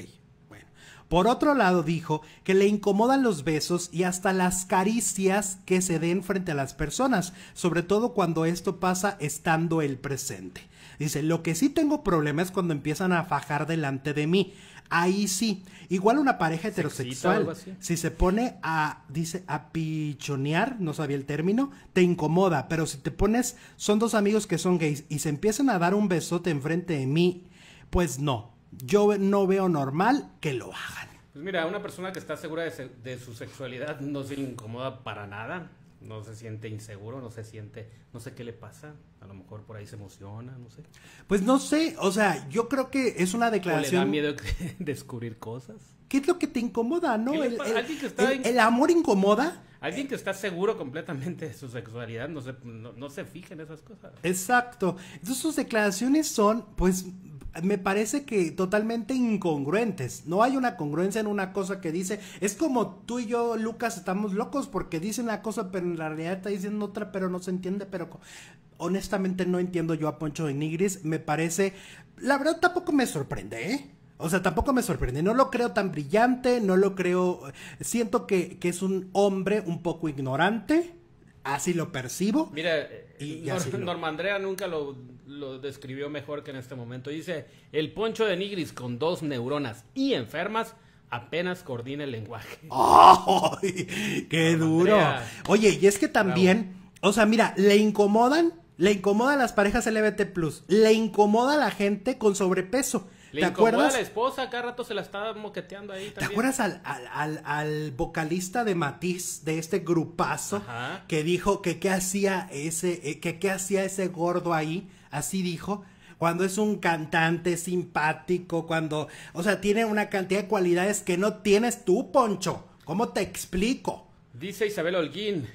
Por otro lado, dijo que le incomodan los besos y hasta las caricias que se den frente a las personas, sobre todo cuando esto pasa estando el presente. Dice, lo que sí tengo problema es cuando empiezan a fajar delante de mí. Ahí sí. Igual una pareja heterosexual, si se pone a, dice, a pichonear, no sabía el término, te incomoda, pero si te pones, son dos amigos que son gays y se empiezan a dar un besote enfrente de mí, pues no, yo no veo normal que lo hagan. Pues mira, una persona que está segura de, su sexualidad no se incomoda para nada, no se siente inseguro, no se siente, no sé qué le pasa, a lo mejor por ahí se emociona, no sé. Pues no sé, o sea, yo creo que es una declaración. le da miedo descubrir cosas? ¿Qué es lo que te incomoda, no? El, amor incomoda? Alguien que está seguro completamente de su sexualidad no se, no, se fije en esas cosas. Exacto. Entonces sus declaraciones son, pues, me parece que totalmente incongruentes. No hay una congruencia en una cosa que dice. Es como tú y yo, Lucas, estamos locos porque dicen una cosa, pero en la realidad está diciendo otra, pero no se entiende. Pero honestamente no entiendo yo a Poncho de Nigris. Me parece. La verdad tampoco me sorprende, ¿eh? O sea, tampoco me sorprende. No lo creo tan brillante, no lo creo. Siento que, es un hombre un poco ignorante. Así lo percibo. Mira, y, eh, Norma Andrea nunca lo lo describió mejor que en este momento. Dice, el poncho de Nigris con dos neuronas y enfermas apenas coordina el lenguaje. ¡Qué duro! Oye, y es que también, o sea, mira, le incomodan, le incomodan las parejas LBT+, le incomoda a la gente con sobrepeso. Le ¿Te acuerdas? la esposa, cada rato se la estaba moqueteando ahí. También. ¿Te acuerdas al, vocalista de Matiz, de este grupazo, que dijo que qué hacía ese, eh, que qué hacía ese gordo ahí? así dijo, cuando es un cantante simpático, cuando, o sea, tiene una cantidad de cualidades que no tienes tú, Poncho. ¿Cómo te explico? Dice Isabel Holguín,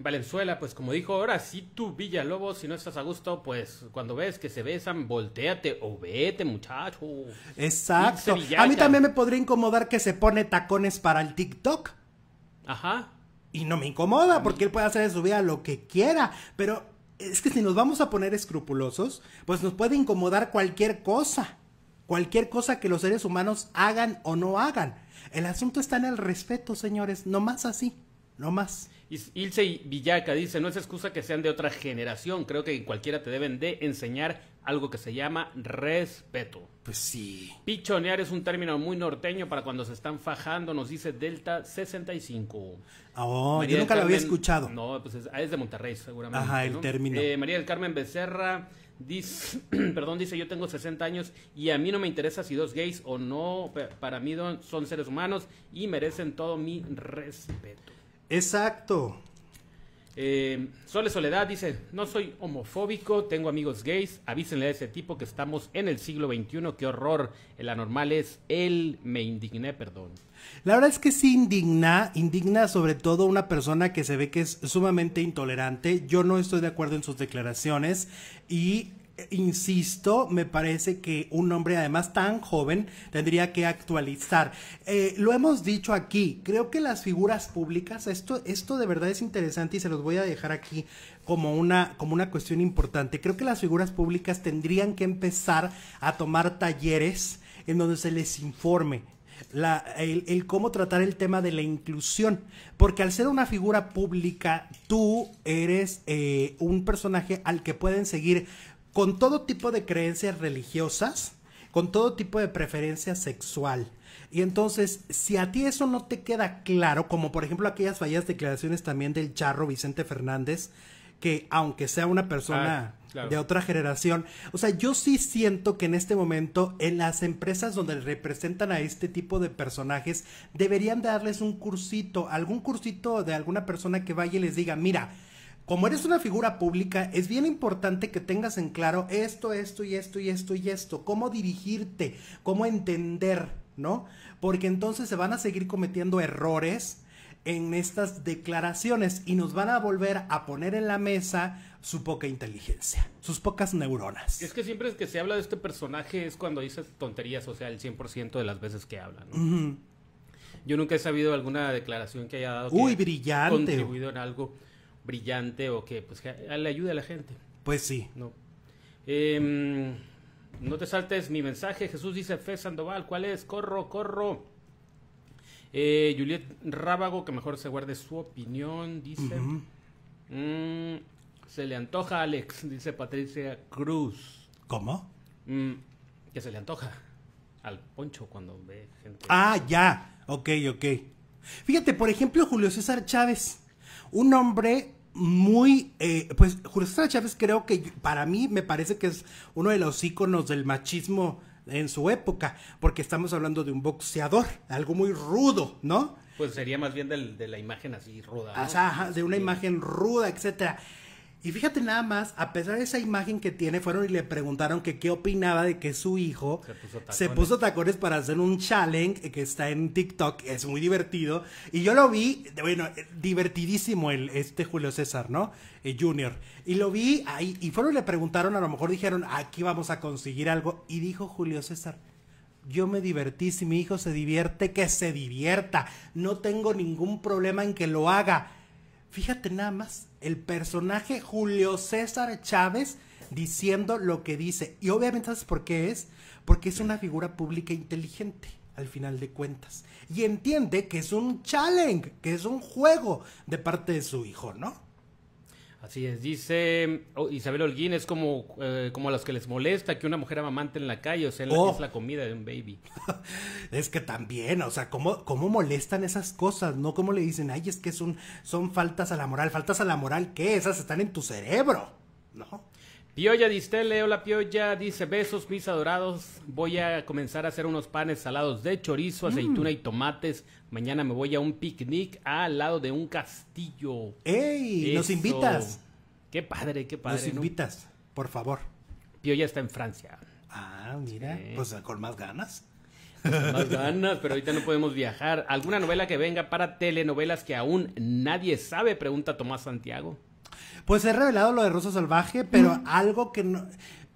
Valenzuela, pues como dijo, ahora sí tú, Villalobos, si no estás a gusto, pues cuando ves que se besan, volteate o vete, muchacho. Exacto. A mí también me podría incomodar que se pone tacones para el TikTok. Ajá. Y no me incomoda, porque él puede hacer de su vida lo que quiera, pero es que si nos vamos a poner escrupulosos, pues nos puede incomodar cualquier cosa, cualquier cosa que los seres humanos hagan o no hagan. El asunto está en el respeto, señores, no más así. No más. Ilse Villaca dice, no es excusa que sean de otra generación, creo que cualquiera te deben de enseñar algo que se llama respeto. Pues sí. Pichonear es un término muy norteño para cuando se están fajando, nos dice Delta 65. Ah, oh, yo nunca lo había escuchado. No, pues ah, es, de Monterrey seguramente. Ajá, el término. Eh, María del Carmen Becerra dice, perdón, dice, yo tengo 60 años y a mí no me interesa si dos gays o no, para mí son seres humanos y merecen todo mi respeto. Exacto. Eh, Sole Soledad dice, no soy homofóbico, tengo amigos gays, avísenle a ese tipo que estamos en el siglo XXI, qué horror, el anormal es él, me indigné, perdón. La verdad es que sí indigna, indigna sobre todo una persona que se ve que es sumamente intolerante, yo no estoy de acuerdo en sus declaraciones y insisto, me parece que un hombre además tan joven tendría que actualizar. Eh, lo hemos dicho aquí, creo que las figuras públicas, esto, esto de verdad es interesante y se los voy a dejar aquí como una, como una cuestión importante. Creo que las figuras públicas tendrían que empezar a tomar talleres en donde se les informe, la, el, cómo tratar el tema de la inclusión. Porque al ser una figura pública, tú eres eh, un personaje al que pueden seguir con todo tipo de creencias religiosas, con todo tipo de preferencia sexual. Y entonces, si a ti eso no te queda claro, como por ejemplo aquellas fallas declaraciones también del charro Vicente Fernández, que aunque sea una persona ah, de otra generación, o sea, yo sí siento que en este momento en las empresas donde representan a este tipo de personajes, deberían darles un cursito, algún cursito de alguna persona que vaya y les diga, mira, como eres una figura pública, es bien importante que tengas en claro esto, esto y esto y esto y esto, cómo dirigirte, cómo entender, ¿no? Porque entonces se van a seguir cometiendo errores en estas declaraciones y nos van a volver a poner en la mesa su poca inteligencia, sus pocas neuronas. Es que siempre que se habla de este personaje es cuando dice tonterías, o sea, el 100% de las veces que habla. ¿no? Yo nunca he sabido alguna declaración que haya dado. Uy, que brillante. Contribuido en algo brillante o que pues, le ayude a la gente. Pues sí. No. Em, no te saltes mi mensaje. Jesús dice, Fe Sandoval, ¿cuál es? Corro, corro. Eh, Juliet Rábago, que mejor se guarde su opinión, dice. Mm, se le antoja Alex, dice Patricia Cruz. ¿Cómo? Mm, que se le antoja al poncho cuando ve gente. Ah, ya. Ok, ok. Fíjate, por ejemplo, Julio César Chávez. Un hombre muy, eh, pues Julio Chávez creo que para mí me parece que es uno de los íconos del machismo en su época, porque estamos hablando de un boxeador, algo muy rudo, ¿no? Pues sería más bien del, de la imagen así ruda. de una imagen ruda, etcétera. Y fíjate nada más, a pesar de esa imagen que tiene, fueron y le preguntaron que qué opinaba de que su hijo se puso, tacones, para hacer un challenge que está en TikTok, es muy divertido. Y yo lo vi, bueno, divertidísimo el, este Julio César, ¿no? Eh, junior. Y lo vi ahí, y fueron y le preguntaron, a lo mejor dijeron, aquí vamos a conseguir algo. Y dijo Julio César, yo me divertí, si mi hijo se divierte, que se divierta. No tengo ningún problema en que lo haga Fíjate nada más, el personaje Julio César Chávez diciendo lo que dice. Y obviamente, ¿sabes por qué es? Porque es una figura pública inteligente, al final de cuentas. Y entiende que es un challenge, que es un juego de parte de su hijo, ¿no? Así es, dice oh, Isabel Holguín, es como, eh, como a los que les molesta que una mujer amamante en la calle, o sea, oh. es la comida de un baby. es que también, o sea, ¿cómo, ¿cómo molestan esas cosas? ¿No? ¿Cómo le dicen, ay, es que son, son faltas a la moral? ¿Faltas a la moral qué? Esas están en tu cerebro, ¿no? Pioya Distele, hola Piolla, dice besos mis adorados, voy a comenzar a hacer unos panes salados de chorizo, mm. aceituna y tomates, mañana me voy a un picnic al lado de un castillo. ¡Ey! ¡Nos invitas! ¡Qué padre, qué padre! Nos invitas, por favor. Piolla está en Francia. Ah, mira, pues con más ganas. Con más ganas, pero ahorita no podemos viajar. ¿Alguna novela que venga para telenovelas que aún nadie sabe? Pregunta Tomás Santiago. Pues he revelado lo de Ruso Salvaje, pero algo que no...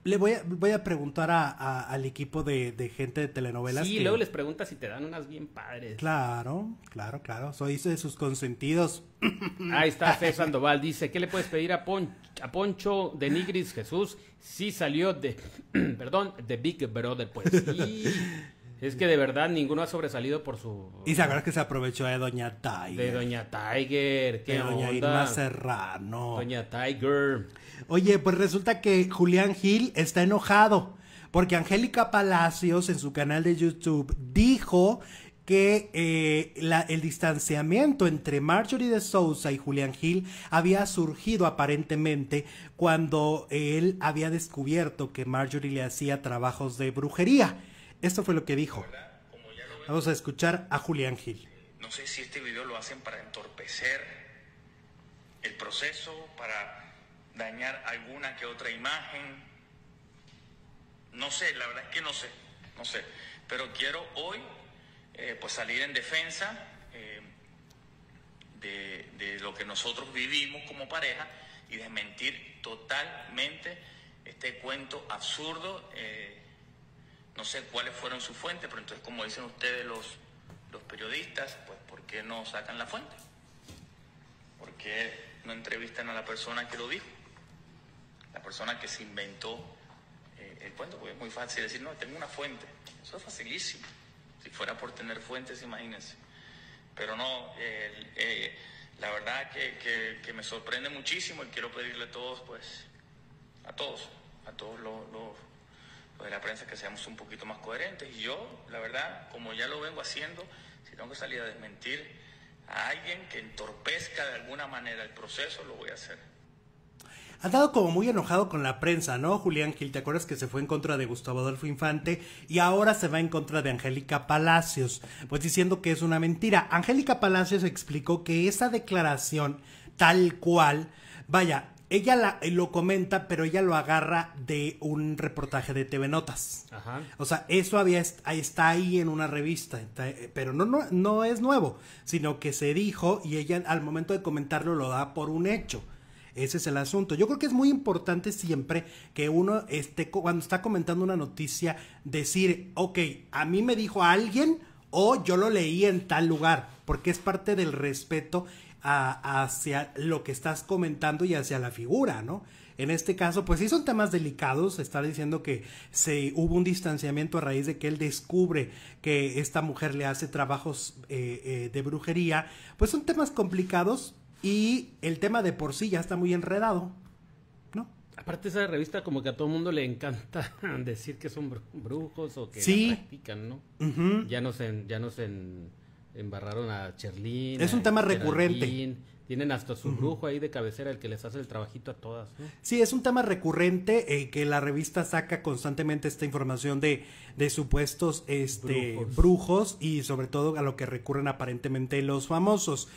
Le voy a, voy a preguntar a, al equipo de, de, gente de telenovelas. Sí, luego les preguntas si te dan unas bien padres. Claro, claro, claro. Soy de sus consentidos. Ahí está Fe Sandoval. Dice, ¿qué le puedes pedir a, a Poncho de Nigris Jesús? Sí salió de, perdón, de Big Brother, pues. Sí. Es que de verdad ninguno ha sobresalido por su. Y se que se aprovechó de Doña Tiger. De Doña Tiger. ¿Qué de Doña Serrano. Doña Tiger. Oye, pues resulta que Julián Gil está enojado. Porque Angélica Palacios en su canal de YouTube dijo que eh, el distanciamiento entre Marjorie de Sousa y Julián Gil había surgido aparentemente cuando él había descubierto que Marjorie le hacía trabajos de brujería. Esto fue lo que dijo. Vamos a escuchar a Julián Gil. No sé si este video lo hacen para entorpecer el proceso, para dañar alguna que otra imagen. No sé, la verdad es que no sé, no sé. Pero quiero hoy eh, pues salir en defensa eh, de, lo que nosotros vivimos como pareja y desmentir totalmente este cuento absurdo. Eh, no sé cuáles fueron sus fuentes, pero entonces como dicen ustedes los, los periodistas, pues ¿por qué no sacan la fuente? ¿Por qué no entrevistan a la persona que lo dijo? La persona que se inventó eh, el cuento, porque es muy fácil decir, no, tengo una fuente. Eso es facilísimo. Si fuera por tener fuentes, imagínense. Pero no, eh, la verdad que, me sorprende muchísimo y quiero pedirle a todos, pues, a todos, a todos los pues la prensa que seamos un poquito más coherentes. Y yo, la verdad, como ya lo vengo haciendo, si tengo que salir a desmentir a alguien que entorpezca de alguna manera el proceso, lo voy a hacer. Ha dado como muy enojado con la prensa, ¿no? Julián Gil, ¿te acuerdas que se fue en contra de Gustavo Adolfo Infante y ahora se va en contra de Angélica Palacios? Pues diciendo que es una mentira. Angélica Palacios explicó que esa declaración, tal cual, vaya, ella eh, lo comenta, pero ella lo agarra de un reportaje de TV Notas. O sea, eso había, está ahí en una revista, eh, pero no, no, es nuevo, sino que se dijo y ella al momento de comentarlo lo da por un hecho. Ese es el asunto. Yo creo que es muy importante siempre que uno esté, cuando está comentando una noticia, decir, ok, a mí me dijo alguien o yo lo leí en tal lugar, porque es parte del respeto hacia lo que estás comentando y hacia la figura, ¿no? En este caso, pues sí son temas delicados, está diciendo que se hubo un distanciamiento a raíz de que él descubre que esta mujer le hace trabajos eh, eh, de brujería, pues son temas complicados y el tema de por sí ya está muy enredado, ¿no? Aparte esa revista como que a todo el mundo le encanta decir que son brujos o que practican, ¿no? Ya no se... ya embarraron a Cherlín. Es un tema recurrente. Tienen hasta su brujo ahí de cabecera, el que les hace el trabajito a todas. Sí, es un tema recurrente eh, que la revista saca constantemente esta información de, de supuestos este, brujos. brujos y sobre todo a lo que recurren aparentemente los famosos.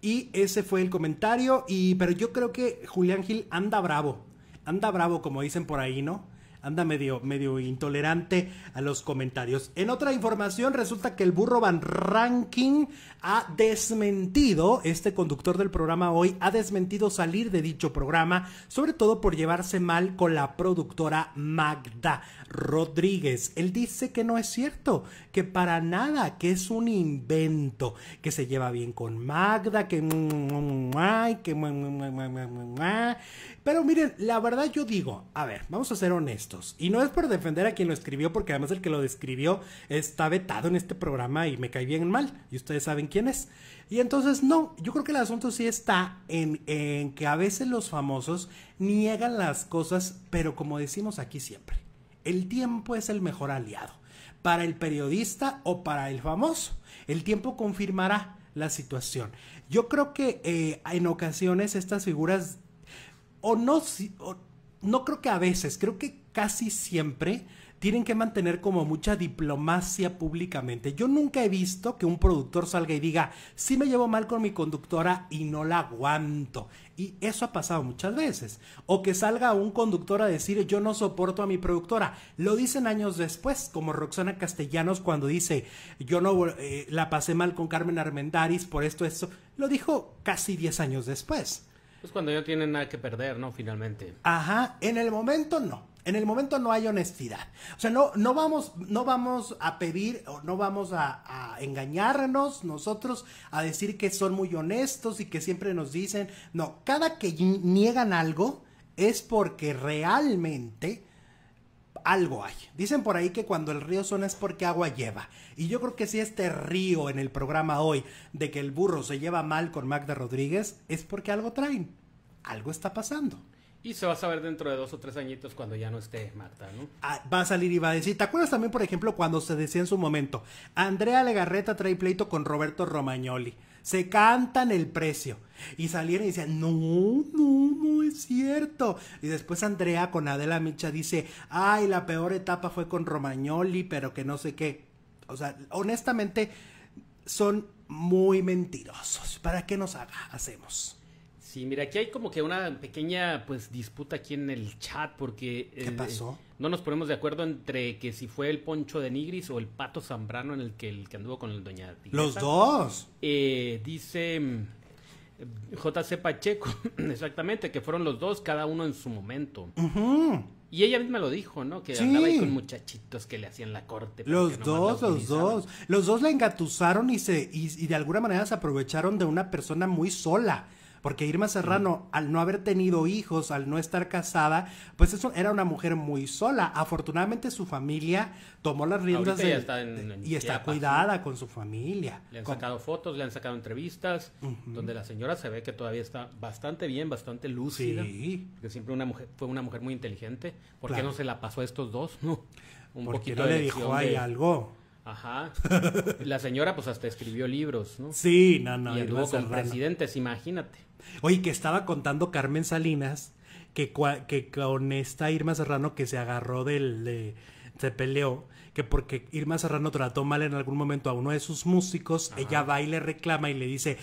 Y ese fue el comentario, y, pero yo creo que Julián Gil anda bravo, anda bravo como dicen por ahí, ¿no? anda medio, medio intolerante a los comentarios. En otra información, resulta que el burro Van Ranking ha desmentido, este conductor del programa hoy ha desmentido salir de dicho programa, sobre todo por llevarse mal con la productora Magda. Rodríguez. Él dice que no es cierto, que para nada, que es un invento, que se lleva bien con Magda, que... que Pero miren, la verdad yo digo, a ver, vamos a ser honestos, y no es por defender a quien lo escribió, porque además el que lo describió está vetado en este programa y me cae bien mal, y ustedes saben quién es. Y entonces no, yo creo que el asunto sí está en que a veces los famosos niegan las cosas, pero como decimos aquí siempre, el tiempo es el mejor aliado. Para el periodista o para el famoso, el tiempo confirmará la situación. Yo creo que eh, en ocasiones estas figuras, o no, no creo que a veces, creo que casi siempre tienen que mantener como mucha diplomacia públicamente. Yo nunca he visto que un productor salga y diga, sí me llevo mal con mi conductora y no la aguanto. Y eso ha pasado muchas veces. O que salga un conductor a decir, yo no soporto a mi productora. Lo dicen años después, como Roxana Castellanos cuando dice, yo no eh, la pasé mal con Carmen Armendaris por esto, esto. Lo dijo casi 10 años después. Es pues cuando ya tienen nada que perder, ¿no? Finalmente. Ajá, en el momento no en el momento no hay honestidad. O sea, no, no, vamos, no vamos a pedir o no vamos a, a, engañarnos nosotros a decir que son muy honestos y que siempre nos dicen, no, cada que niegan algo es porque realmente algo hay. Dicen por ahí que cuando el río suena es porque agua lleva. Y yo creo que si este río en el programa hoy de que el burro se lleva mal con Magda Rodríguez es porque algo traen. Algo está pasando. Y se va a saber dentro de dos o tres añitos cuando ya no esté Marta, ¿no? Ah, va a salir y va a decir. ¿Te acuerdas también, por ejemplo, cuando se decía en su momento, Andrea Legarreta trae pleito con Roberto Romagnoli? Se cantan el precio. Y salieron y decían, no, no, no es cierto. Y después Andrea con Adela Micha dice, ay, la peor etapa fue con Romagnoli, pero que no sé qué. O sea, honestamente, son muy mentirosos. ¿Para qué nos hacemos? Sí, mira, aquí hay como que una pequeña pues disputa aquí en el chat porque... Eh, pasó? no nos ponemos de acuerdo entre que si fue el Poncho de Nigris o el Pato Zambrano en el que, el que anduvo con el Doña ¡Los dos! Eh, dice mm, JC Pacheco, exactamente, que fueron los dos, cada uno en su momento. Y ella misma lo dijo, ¿no? Que andaba ahí con muchachitos que le hacían la corte. Los dos, los dos. Los dos la engatusaron y, se, y, y de alguna manera se aprovecharon de una persona muy sola porque Irma Serrano, al no haber tenido hijos, al no estar casada, pues eso era una mujer muy sola. Afortunadamente su familia tomó las riendas y está cuidada con su familia. Le han sacado fotos, le han sacado entrevistas, donde la señora se ve que todavía está bastante bien, bastante lúcida. Sí. que siempre una mujer, fue una mujer muy inteligente. ¿Por qué no se la pasó a estos dos? No. Un porque poquito no le dijo hay algo. Ajá. La señora pues hasta escribió libros, ¿no? Sí, no, no. Y estuvo con presidentes, imagínate. Oye, que estaba contando Carmen Salinas que, que con esta Irma Serrano que se agarró del. se peleó, que porque Irma Serrano trató mal en algún momento a uno de sus músicos, ella va y le reclama y le dice,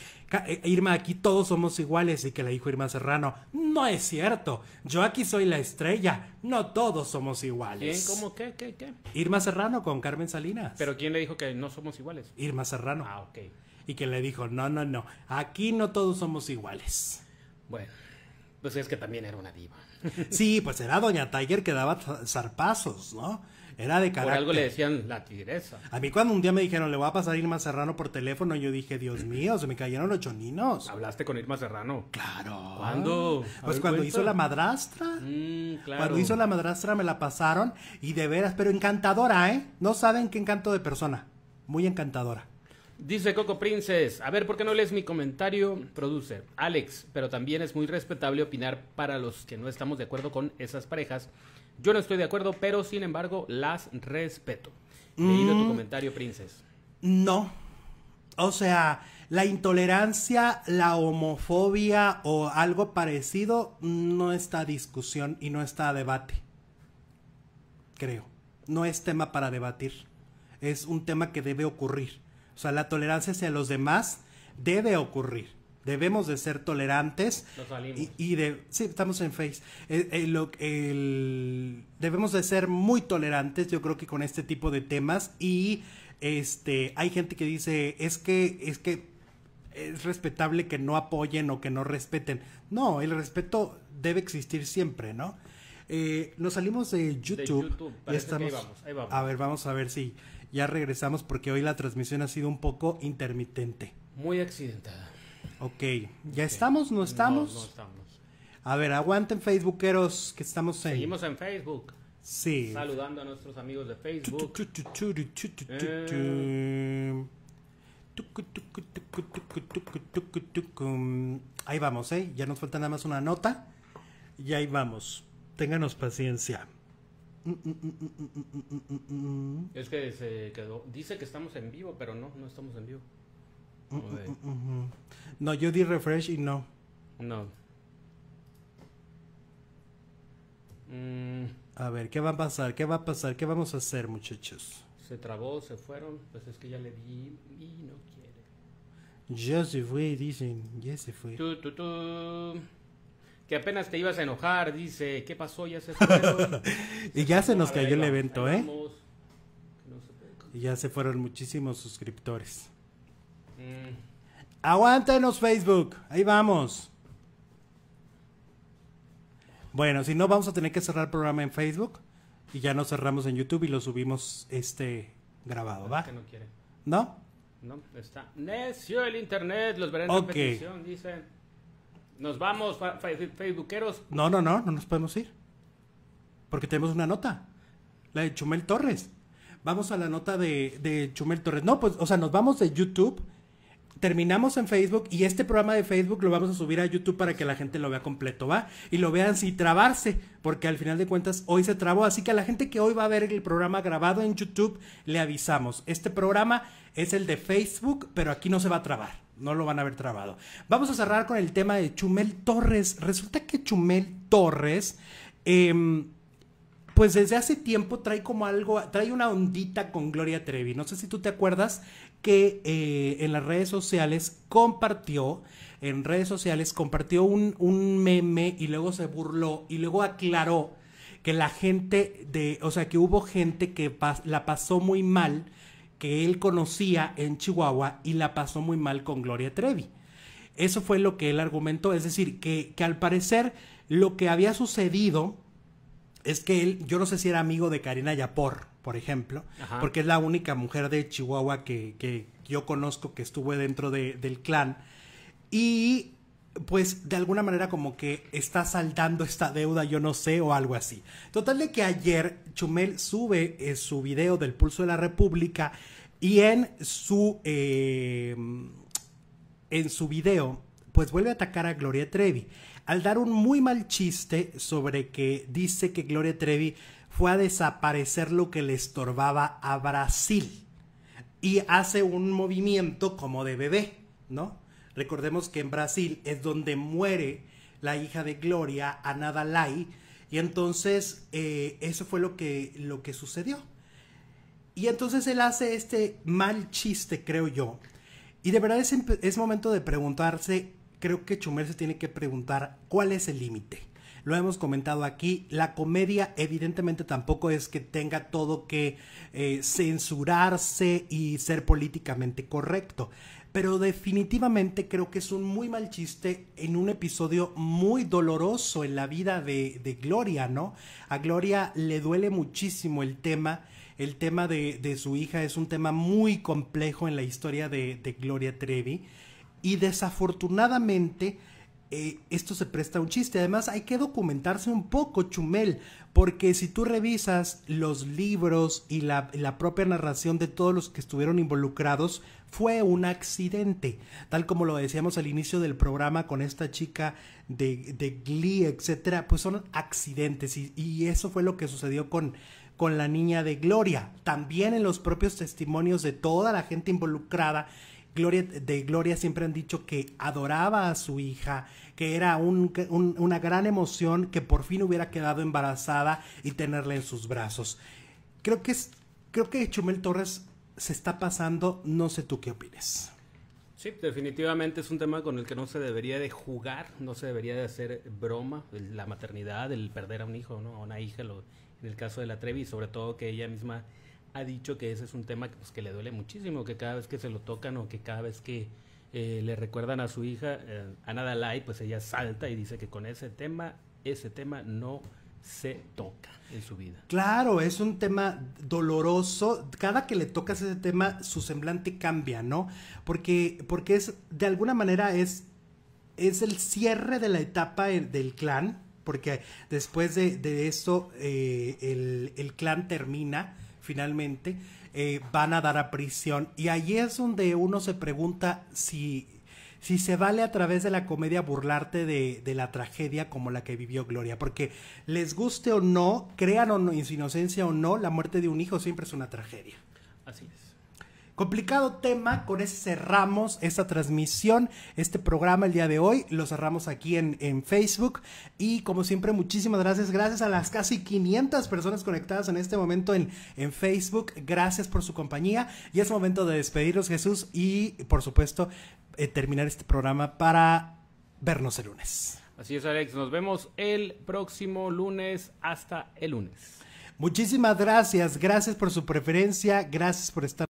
eh, Irma, aquí todos somos iguales, y que le dijo Irma Serrano, no es cierto, yo aquí soy la estrella, no todos somos iguales. ¿Cómo? ¿Qué? ¿Qué? ¿Qué? Irma Serrano con Carmen Salinas. ¿Pero quién le dijo que no somos iguales? Irma Serrano. Ah, ok y que le dijo, no, no, no, aquí no todos somos iguales. Bueno, pues es que también era una diva. Sí, pues era Doña Tiger que daba zarpazos, ¿no? Era de carácter. Por algo le decían la tigresa. A mí cuando un día me dijeron, le voy a pasar a Irma Serrano por teléfono, yo dije, Dios mío, se me cayeron los choninos. ¿Hablaste con Irma Serrano? Claro. ¿Cuándo? Pues cuando hizo la madrastra. Mm, claro. Cuando hizo la madrastra me la pasaron y de veras, pero encantadora, ¿eh? No saben qué encanto de persona. Muy encantadora. Dice Coco Princess, a ver, ¿por qué no lees mi comentario? producer? Alex, pero también es muy respetable opinar para los que no estamos de acuerdo con esas parejas. Yo no estoy de acuerdo, pero sin embargo las respeto. Leído tu mm. comentario, Princess. No. O sea, la intolerancia, la homofobia o algo parecido no está a discusión y no está a debate. Creo. No es tema para debatir. Es un tema que debe ocurrir o sea, la tolerancia hacia los demás debe ocurrir. Debemos de ser tolerantes. Y, de, sí, estamos en Face. Eh, eh, debemos de ser muy tolerantes, yo creo que con este tipo de temas. Y este, hay gente que dice, es que, es que es respetable que no apoyen o que no respeten. No, el respeto debe existir siempre, ¿no? Eh, nos salimos de YouTube. ahí vamos, ahí vamos. A ver, vamos a ver si... Ya regresamos porque hoy la transmisión ha sido un poco intermitente. Muy accidentada. Ok, ¿ya estamos? ¿No estamos? No, estamos. A ver, aguanten Facebookeros que estamos en... Seguimos en Facebook. Sí. Saludando a nuestros amigos de Facebook. Ahí vamos, ¿eh? Ya nos falta nada más una nota. Y ahí vamos. Ténganos paciencia. Es que se quedó. Dice que estamos en vivo, pero no, no estamos en vivo. No, yo di refresh y no. No. Mm. A ver, ¿qué va a pasar? ¿Qué va a pasar? ¿Qué vamos a hacer, muchachos? Se trabó, se fueron. Pues es que ya le di y no quiere. Ya se fue, dicen. Ya se fue que apenas te ibas a enojar, dice, ¿qué pasó? Ya se y ya se nos cayó el evento, ¿eh? Y ya se fueron muchísimos suscriptores. Mm. ¡Aguántenos, Facebook, ahí vamos. Bueno, si no vamos a tener que cerrar el programa en Facebook y ya nos cerramos en YouTube y lo subimos este grabado, ¿va? no ¿No? está necio el internet, los verán en la repetición, dice. Nos vamos, facebookeros. No, no, no, no nos podemos ir. Porque tenemos una nota. La de Chumel Torres. Vamos a la nota de, de Chumel Torres. No, pues, o sea, nos vamos de YouTube terminamos en Facebook y este programa de Facebook lo vamos a subir a YouTube para que la gente lo vea completo, ¿va? Y lo vean sin trabarse, porque al final de cuentas hoy se trabó, así que a la gente que hoy va a ver el programa grabado en YouTube le avisamos. Este programa es el de Facebook, pero aquí no se va a trabar no lo van a haber trabado. Vamos a cerrar con el tema de Chumel Torres. Resulta que Chumel Torres, em, pues desde hace tiempo trae como algo, trae una ondita con Gloria Trevi. No sé si tú te acuerdas que eh, en las redes sociales compartió, en redes sociales compartió un, meme y luego se burló y luego aclaró que la gente de, o sea, que hubo gente que la pasó muy mal que él conocía en Chihuahua y la pasó muy mal con Gloria Trevi. Eso fue lo que él argumentó, es decir, que, al parecer lo que había sucedido es que él, yo no sé si era amigo de Karina Yapor, por ejemplo, porque es la única mujer de Chihuahua que, yo conozco que estuvo dentro del clan. Y pues de alguna manera como que está saldando esta deuda, yo no sé, o algo así. Total de que ayer Chumel sube eh, su video del Pulso de la República y en su, eh, en su video, pues vuelve a atacar a Gloria Trevi, al dar un muy mal chiste sobre que dice que Gloria Trevi fue a desaparecer lo que le estorbaba a Brasil y hace un movimiento como de bebé, ¿no? Recordemos que en Brasil es donde muere la hija de Gloria, Anada Lai, y entonces eh, eso fue lo que, lo que sucedió. Y entonces él hace este mal chiste, creo yo. Y de verdad em, es, momento de preguntarse, creo que Chumel se tiene que preguntar cuál es el límite. Lo hemos comentado aquí, la comedia evidentemente tampoco es que tenga todo que eh, censurarse y ser políticamente correcto pero definitivamente creo que es un muy mal chiste en un episodio muy doloroso en la vida de, de Gloria, ¿no? A Gloria le duele muchísimo el tema. El tema de, su hija es un tema muy complejo en la historia de, de Gloria Trevi. Y desafortunadamente eh, esto se presta a un chiste. Además, hay que documentarse un poco, Chumel, porque si tú revisas los libros y la, propia narración de todos los que estuvieron involucrados, fue un accidente. Tal como lo decíamos al inicio del programa con esta chica de, Glee, etcétera, pues son accidentes. Y, eso fue lo que sucedió con con la niña de Gloria, también en los propios testimonios de toda la gente involucrada Gloria, de Gloria siempre han dicho que adoraba a su hija, que era una gran emoción que por fin hubiera quedado embarazada y tenerla en sus brazos. Creo que, es, creo que Chumel Torres se está pasando, no sé tú qué opines. Sí, definitivamente es un tema con el que no se debería de jugar, no se debería de hacer broma, la maternidad, el perder a un hijo, ¿no? a una hija, en el caso de la Trevi, sobre todo que ella misma ha dicho que ese es un tema pues, que, le duele muchísimo, que cada vez que se lo tocan o que cada vez que eh, le recuerdan a su hija, A eh, Ana Dalai, pues ella salta y dice que con ese tema, ese tema no se toca en su vida. Claro, es un tema doloroso. Cada que le tocas ese tema, su semblante cambia, ¿no? Porque, porque es, de alguna manera es, es el cierre de la etapa del clan, porque después de, de esto eh, el, el, clan termina finalmente, eh, van a dar a prisión. Y ahí es donde uno se pregunta si, si se vale a través de la comedia burlarte de, de la tragedia como la que vivió Gloria. Porque les guste o no, crean o no, en su inocencia o no, la muerte de un hijo siempre es una tragedia. Así es. Complicado tema, con eso cerramos esta transmisión, este programa el día de hoy, lo cerramos aquí en, Facebook y como siempre muchísimas gracias, gracias a las casi 500 personas conectadas en este momento en, en Facebook, gracias por su compañía y es momento de despedirnos Jesús y por supuesto eh, terminar este programa para vernos el lunes. Así es Alex, nos vemos el próximo lunes, hasta el lunes. Muchísimas gracias, gracias por su preferencia, gracias por estar.